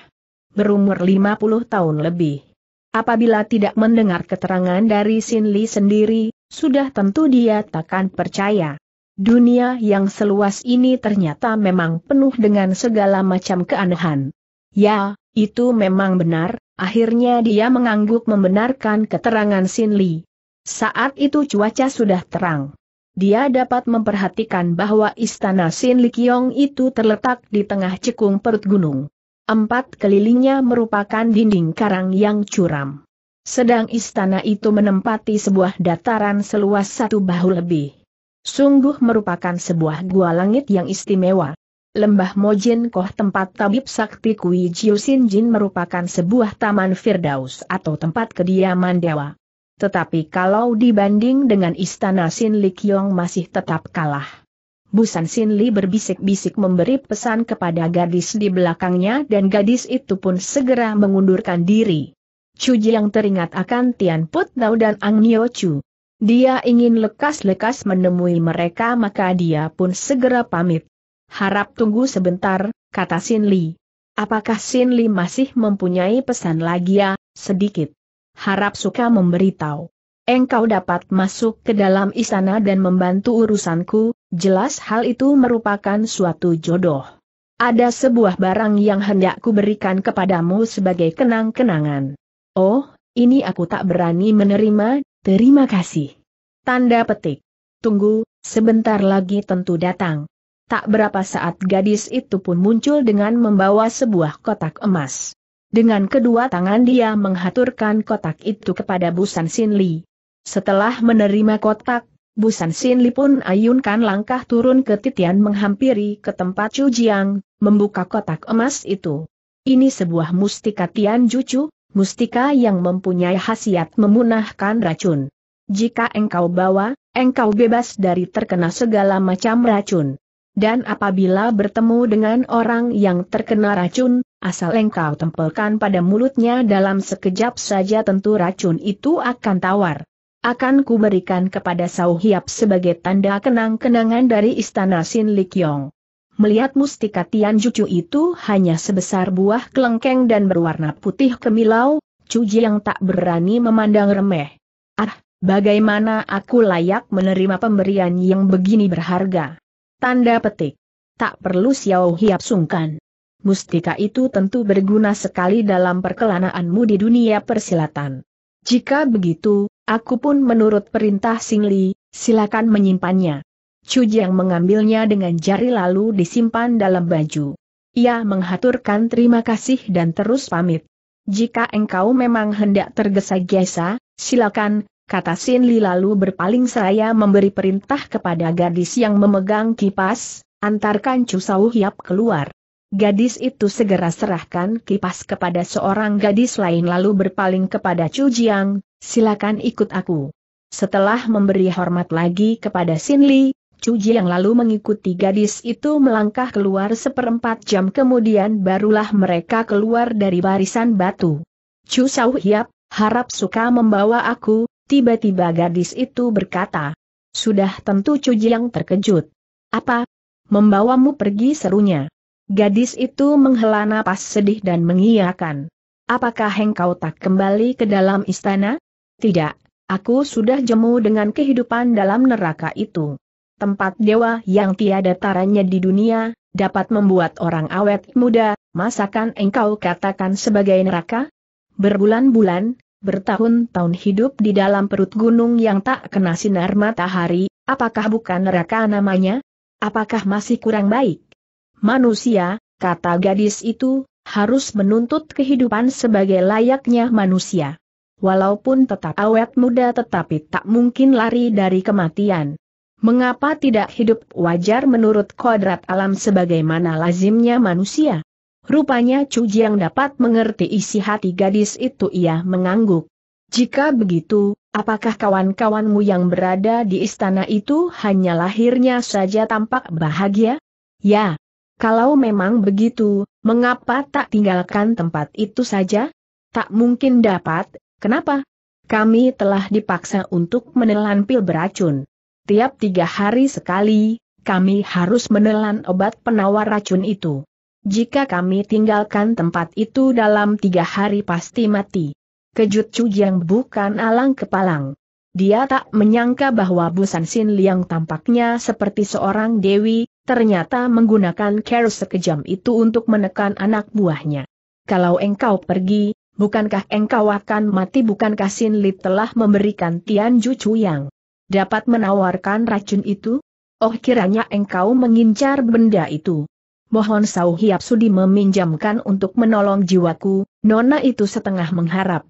berumur 50 tahun lebih. Apabila tidak mendengar keterangan dari Sin Li sendiri, sudah tentu dia takkan percaya. Dunia yang seluas ini ternyata memang penuh dengan segala macam keanehan. Ya, itu memang benar, akhirnya dia mengangguk membenarkan keterangan Sin Li. Saat itu cuaca sudah terang. Dia dapat memperhatikan bahwa istana Sin Likyong itu terletak di tengah cekung perut gunung. Empat kelilingnya merupakan dinding karang yang curam. Sedang istana itu menempati sebuah dataran seluas satu bahu lebih. Sungguh merupakan sebuah gua langit yang istimewa. Lembah Mojin Koh tempat tabib sakti Kui Jiu Sin Jin merupakan sebuah taman firdaus atau tempat kediaman dewa. Tetapi kalau dibanding dengan istana Sin Li Kiong masih tetap kalah. Busan Sin Li berbisik-bisik memberi pesan kepada gadis di belakangnya dan gadis itu pun segera mengundurkan diri. Chu yang teringat akan Tian Put Tau dan Ang Nio Chu. Dia ingin lekas-lekas menemui mereka maka dia pun segera pamit. Harap tunggu sebentar, kata Sin Li. Apakah Sin Li masih mempunyai pesan lagi ya, sedikit? harap suka memberitahu. Engkau dapat masuk ke dalam istana dan membantu urusanku, jelas hal itu merupakan suatu jodoh. Ada sebuah barang yang hendak berikan kepadamu sebagai kenang-kenangan. Oh, ini aku tak berani menerima, terima kasih. Tanda petik. Tunggu, sebentar lagi tentu datang. Tak berapa saat gadis itu pun muncul dengan membawa sebuah kotak emas. Dengan kedua tangan dia menghaturkan kotak itu kepada Busan Sin Li. Setelah menerima kotak, Busan Sin Li pun ayunkan langkah turun ke titian menghampiri ke tempat Chu Jiang, membuka kotak emas itu. Ini sebuah mustika Tian Jucu, mustika yang mempunyai khasiat memunahkan racun. Jika engkau bawa, engkau bebas dari terkena segala macam racun. Dan apabila bertemu dengan orang yang terkena racun, Asal engkau tempelkan pada mulutnya dalam sekejap saja tentu racun itu akan tawar. Akan kuberikan kepada Sau Hiap sebagai tanda kenang-kenangan dari istana Sin Likyong. Melihat mustika Tian Jucu itu hanya sebesar buah kelengkeng dan berwarna putih kemilau, Chu yang tak berani memandang remeh. Ah, bagaimana aku layak menerima pemberian yang begini berharga? Tanda petik. Tak perlu Xiao Hiap sungkan mustika itu tentu berguna sekali dalam perkelanaanmu di dunia persilatan. Jika begitu, aku pun menurut perintah Singli, silakan menyimpannya. Cujiang mengambilnya dengan jari lalu disimpan dalam baju. Ia menghaturkan terima kasih dan terus pamit. Jika engkau memang hendak tergesa-gesa, silakan, kata Sin lalu berpaling seraya memberi perintah kepada gadis yang memegang kipas, antarkan Chu Sau keluar. Gadis itu segera serahkan kipas kepada seorang gadis lain lalu berpaling kepada Chu Jiang, silakan ikut aku. Setelah memberi hormat lagi kepada Sin Li, Chu Jiang lalu mengikuti gadis itu melangkah keluar seperempat jam kemudian barulah mereka keluar dari barisan batu. Chu Sau Hiap, harap suka membawa aku, tiba-tiba gadis itu berkata. Sudah tentu Chu Jiang terkejut. Apa? Membawamu pergi serunya. Gadis itu menghela napas sedih dan mengiyakan. Apakah engkau tak kembali ke dalam istana? Tidak, aku sudah jemu dengan kehidupan dalam neraka itu. Tempat dewa yang tiada taranya di dunia, dapat membuat orang awet muda, masakan engkau katakan sebagai neraka? Berbulan-bulan, bertahun-tahun hidup di dalam perut gunung yang tak kena sinar matahari, apakah bukan neraka namanya? Apakah masih kurang baik? Manusia, kata gadis itu, harus menuntut kehidupan sebagai layaknya manusia. Walaupun tetap awet muda tetapi tak mungkin lari dari kematian. Mengapa tidak hidup wajar menurut kodrat alam sebagaimana lazimnya manusia? Rupanya Chu Jiang dapat mengerti isi hati gadis itu ia mengangguk. Jika begitu, apakah kawan-kawanmu yang berada di istana itu hanya lahirnya saja tampak bahagia? Ya, kalau memang begitu, mengapa tak tinggalkan tempat itu saja? Tak mungkin dapat, kenapa? Kami telah dipaksa untuk menelan pil beracun. Tiap tiga hari sekali, kami harus menelan obat penawar racun itu. Jika kami tinggalkan tempat itu dalam tiga hari pasti mati. Kejut Chu yang bukan alang kepalang. Dia tak menyangka bahwa Busan Sin Liang tampaknya seperti seorang dewi, ternyata menggunakan care sekejam itu untuk menekan anak buahnya. Kalau engkau pergi, bukankah engkau akan mati bukankah Sin Li telah memberikan Tian Ju Yang dapat menawarkan racun itu? Oh kiranya engkau mengincar benda itu. Mohon Sau Hiap Sudi meminjamkan untuk menolong jiwaku, Nona itu setengah mengharap.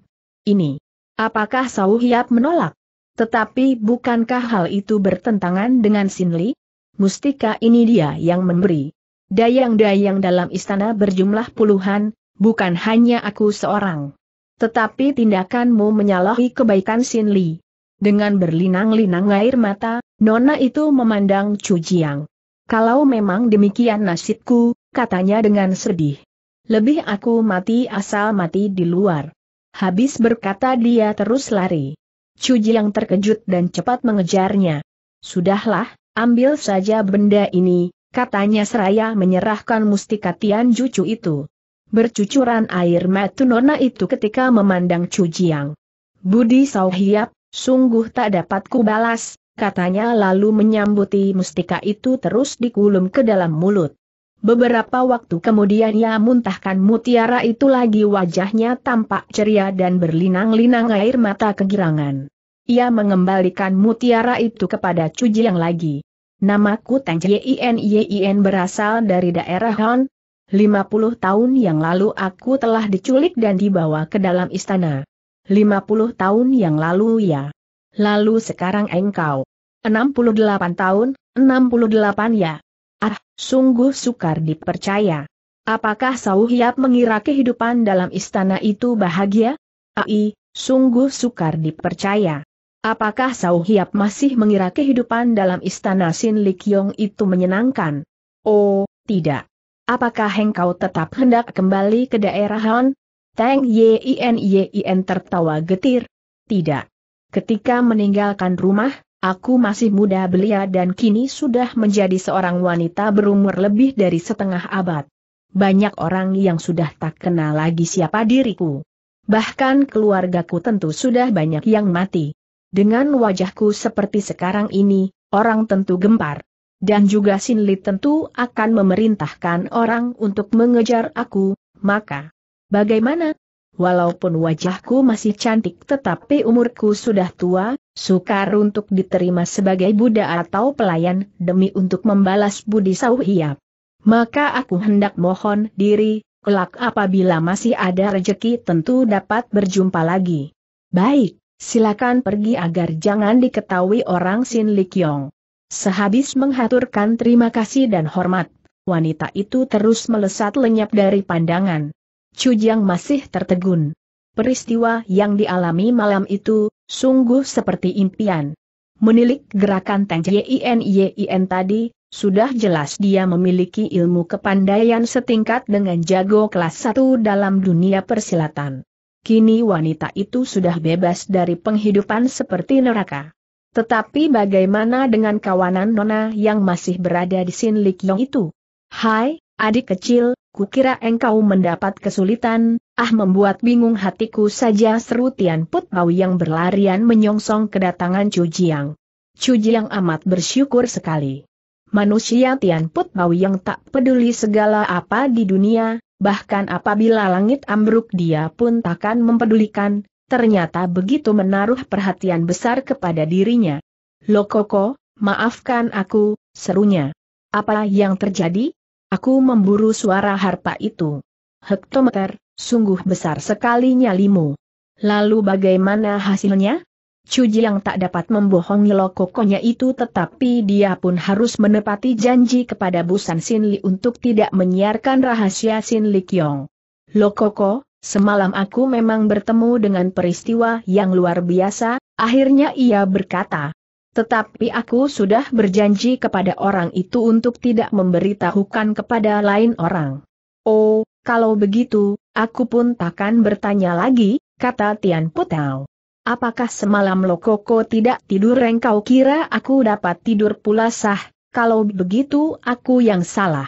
Ini. Apakah Sau Hiap menolak? Tetapi bukankah hal itu bertentangan dengan Sin Li? mustika ini dia yang memberi. Dayang-dayang dalam istana berjumlah puluhan, bukan hanya aku seorang. Tetapi tindakanmu menyalahi kebaikan Sin Li. Dengan berlinang-linang air mata, Nona itu memandang Chu Jiang. Kalau memang demikian nasibku, katanya dengan sedih. Lebih aku mati asal mati di luar. Habis berkata dia terus lari. Chu Jiang terkejut dan cepat mengejarnya. Sudahlah, Ambil saja benda ini, katanya seraya menyerahkan mustika Tian Jucu itu. Bercucuran air mata nona itu ketika memandang Chu Jiang. Budi Sauhiap, sungguh tak dapat kubalas, katanya lalu menyambuti mustika itu terus dikulum ke dalam mulut. Beberapa waktu kemudian ia muntahkan mutiara itu lagi wajahnya tampak ceria dan berlinang-linang air mata kegirangan ia mengembalikan mutiara itu kepada Cuji yang lagi. Namaku Tang Jin Yien berasal dari daerah Han. 50 tahun yang lalu aku telah diculik dan dibawa ke dalam istana. 50 tahun yang lalu ya. Lalu sekarang engkau. 68 tahun, 68 ya. Ah, sungguh sukar dipercaya. Apakah Sauhyap mengira kehidupan dalam istana itu bahagia? Ai, sungguh sukar dipercaya. Apakah Sau Hiap masih mengira kehidupan dalam istana Sin Likyong itu menyenangkan? Oh, tidak. Apakah engkau tetap hendak kembali ke daerah Han? Tang Yin Yin tertawa getir. Tidak. Ketika meninggalkan rumah, aku masih muda belia dan kini sudah menjadi seorang wanita berumur lebih dari setengah abad. Banyak orang yang sudah tak kenal lagi siapa diriku. Bahkan keluargaku tentu sudah banyak yang mati. Dengan wajahku seperti sekarang ini, orang tentu gempar. Dan juga Sinli tentu akan memerintahkan orang untuk mengejar aku, maka bagaimana? Walaupun wajahku masih cantik tetapi umurku sudah tua, sukar untuk diterima sebagai budak atau pelayan demi untuk membalas budi sauhiap. Maka aku hendak mohon diri, kelak apabila masih ada rejeki tentu dapat berjumpa lagi. Baik silakan pergi agar jangan diketahui orang Sin Likyong. Sehabis menghaturkan terima kasih dan hormat, wanita itu terus melesat lenyap dari pandangan. Cujang masih tertegun. Peristiwa yang dialami malam itu, sungguh seperti impian. Menilik gerakan Teng Yin Yin tadi, sudah jelas dia memiliki ilmu kepandaian setingkat dengan jago kelas 1 dalam dunia persilatan kini wanita itu sudah bebas dari penghidupan seperti neraka. Tetapi bagaimana dengan kawanan Nona yang masih berada di Sin Lik itu? Hai, adik kecil, kukira engkau mendapat kesulitan, ah membuat bingung hatiku saja seru Tian Put Pau yang berlarian menyongsong kedatangan Chu Jiang. Chu Jiang amat bersyukur sekali. Manusia Tian Put Pau yang tak peduli segala apa di dunia, bahkan apabila langit ambruk dia pun takkan mempedulikan, ternyata begitu menaruh perhatian besar kepada dirinya. Lokoko, maafkan aku, serunya. Apa yang terjadi? Aku memburu suara harpa itu. Hektometer, sungguh besar sekali nyalimu. Lalu bagaimana hasilnya? Cuji yang tak dapat membohongi lokokonya itu tetapi dia pun harus menepati janji kepada Busan Sinli untuk tidak menyiarkan rahasia Sinli Kyong. Lokoko, semalam aku memang bertemu dengan peristiwa yang luar biasa, akhirnya ia berkata. Tetapi aku sudah berjanji kepada orang itu untuk tidak memberitahukan kepada lain orang. Oh, kalau begitu, aku pun takkan bertanya lagi, kata Tian Putao. Apakah semalam Lokoko tidak tidur engkau kira aku dapat tidur pula sah, kalau begitu aku yang salah.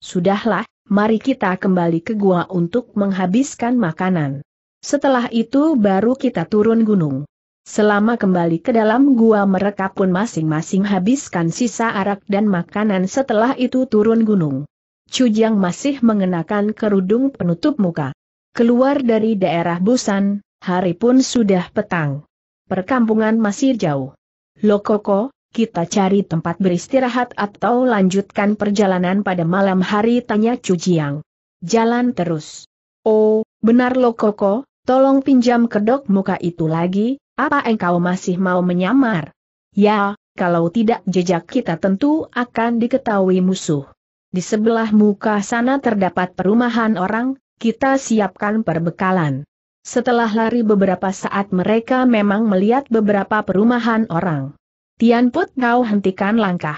Sudahlah, mari kita kembali ke gua untuk menghabiskan makanan. Setelah itu baru kita turun gunung. Selama kembali ke dalam gua mereka pun masing-masing habiskan sisa arak dan makanan setelah itu turun gunung. Cujang masih mengenakan kerudung penutup muka. Keluar dari daerah Busan, Hari pun sudah petang. Perkampungan masih jauh. Lokoko, kita cari tempat beristirahat atau lanjutkan perjalanan pada malam hari tanya Cujiang. Jalan terus. Oh, benar Lokoko, tolong pinjam kedok muka itu lagi, apa engkau masih mau menyamar? Ya, kalau tidak jejak kita tentu akan diketahui musuh. Di sebelah muka sana terdapat perumahan orang, kita siapkan perbekalan. Setelah lari beberapa saat mereka memang melihat beberapa perumahan orang. Tian Put, kau hentikan langkah.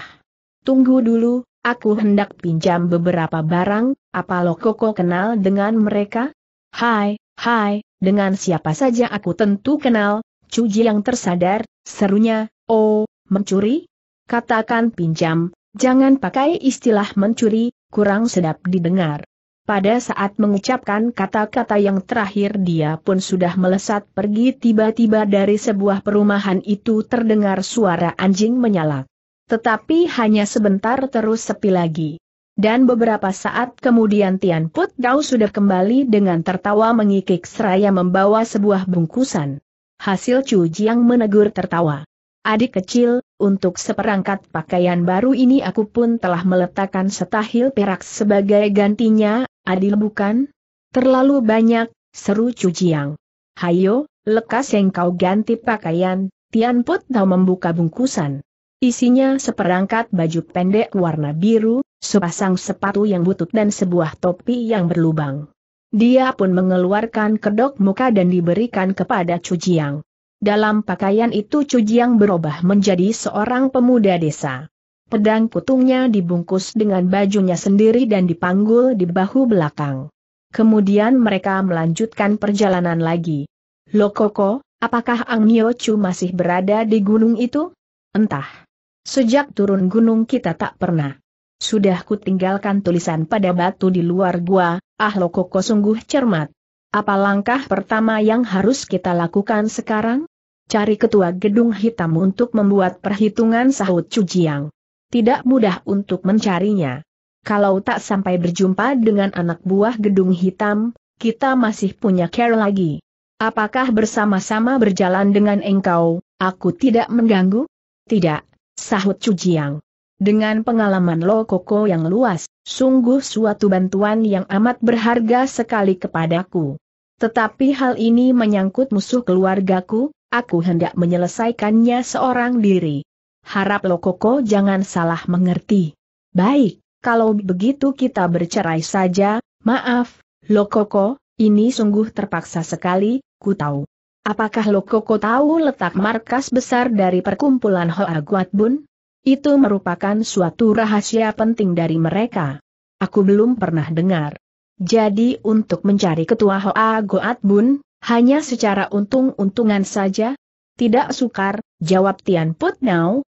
Tunggu dulu, aku hendak pinjam beberapa barang, apa lo koko kenal dengan mereka? Hai, hai, dengan siapa saja aku tentu kenal, cuji yang tersadar, serunya, oh, mencuri? Katakan pinjam, jangan pakai istilah mencuri, kurang sedap didengar. Pada saat mengucapkan kata-kata yang terakhir dia pun sudah melesat pergi tiba-tiba dari sebuah perumahan itu terdengar suara anjing menyalak. Tetapi hanya sebentar terus sepi lagi. Dan beberapa saat kemudian Tian Put Dao sudah kembali dengan tertawa mengikik seraya membawa sebuah bungkusan. Hasil Chu Jiang menegur tertawa. Adik kecil, untuk seperangkat pakaian baru ini aku pun telah meletakkan setahil perak sebagai gantinya, Adil bukan? Terlalu banyak, seru Cuciang. Hayo, lekas yang kau ganti pakaian, Tian Put Tau membuka bungkusan. Isinya seperangkat baju pendek warna biru, sepasang sepatu yang butut dan sebuah topi yang berlubang. Dia pun mengeluarkan kedok muka dan diberikan kepada Cuciang. Dalam pakaian itu Cuciang berubah menjadi seorang pemuda desa pedang kutungnya dibungkus dengan bajunya sendiri dan dipanggul di bahu belakang. Kemudian mereka melanjutkan perjalanan lagi. Lokoko, apakah Ang Chu masih berada di gunung itu? Entah. Sejak turun gunung kita tak pernah. Sudah kutinggalkan tulisan pada batu di luar gua, ah Lokoko sungguh cermat. Apa langkah pertama yang harus kita lakukan sekarang? Cari ketua gedung hitam untuk membuat perhitungan sahut Cujiang tidak mudah untuk mencarinya. Kalau tak sampai berjumpa dengan anak buah gedung hitam, kita masih punya care lagi. Apakah bersama-sama berjalan dengan engkau, aku tidak mengganggu? Tidak, sahut Cujiang. Dengan pengalaman Lo Koko yang luas, sungguh suatu bantuan yang amat berharga sekali kepadaku. Tetapi hal ini menyangkut musuh keluargaku, aku hendak menyelesaikannya seorang diri. Harap Lokoko jangan salah mengerti. Baik, kalau begitu kita bercerai saja, maaf, Lokoko, ini sungguh terpaksa sekali, ku tahu. Apakah Lokoko tahu letak markas besar dari perkumpulan Hoa Guat Bun? Itu merupakan suatu rahasia penting dari mereka. Aku belum pernah dengar. Jadi untuk mencari ketua Hoa Guat Bun, hanya secara untung-untungan saja? Tidak sukar, jawab Tian Put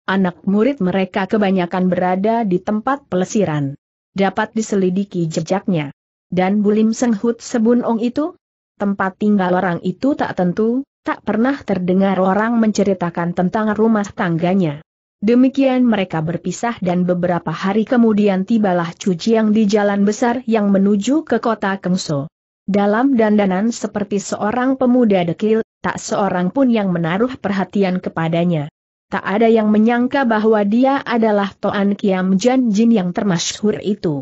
Anak murid mereka kebanyakan berada di tempat pelesiran. Dapat diselidiki jejaknya. Dan Bulim Senghut Sebunong itu? Tempat tinggal orang itu tak tentu, tak pernah terdengar orang menceritakan tentang rumah tangganya. Demikian mereka berpisah dan beberapa hari kemudian tibalah cuci Yang di jalan besar yang menuju ke kota Kengso. Dalam dandanan seperti seorang pemuda dekil, tak seorang pun yang menaruh perhatian kepadanya tak ada yang menyangka bahwa dia adalah Toan Kiam Jan Jin yang termasyhur itu.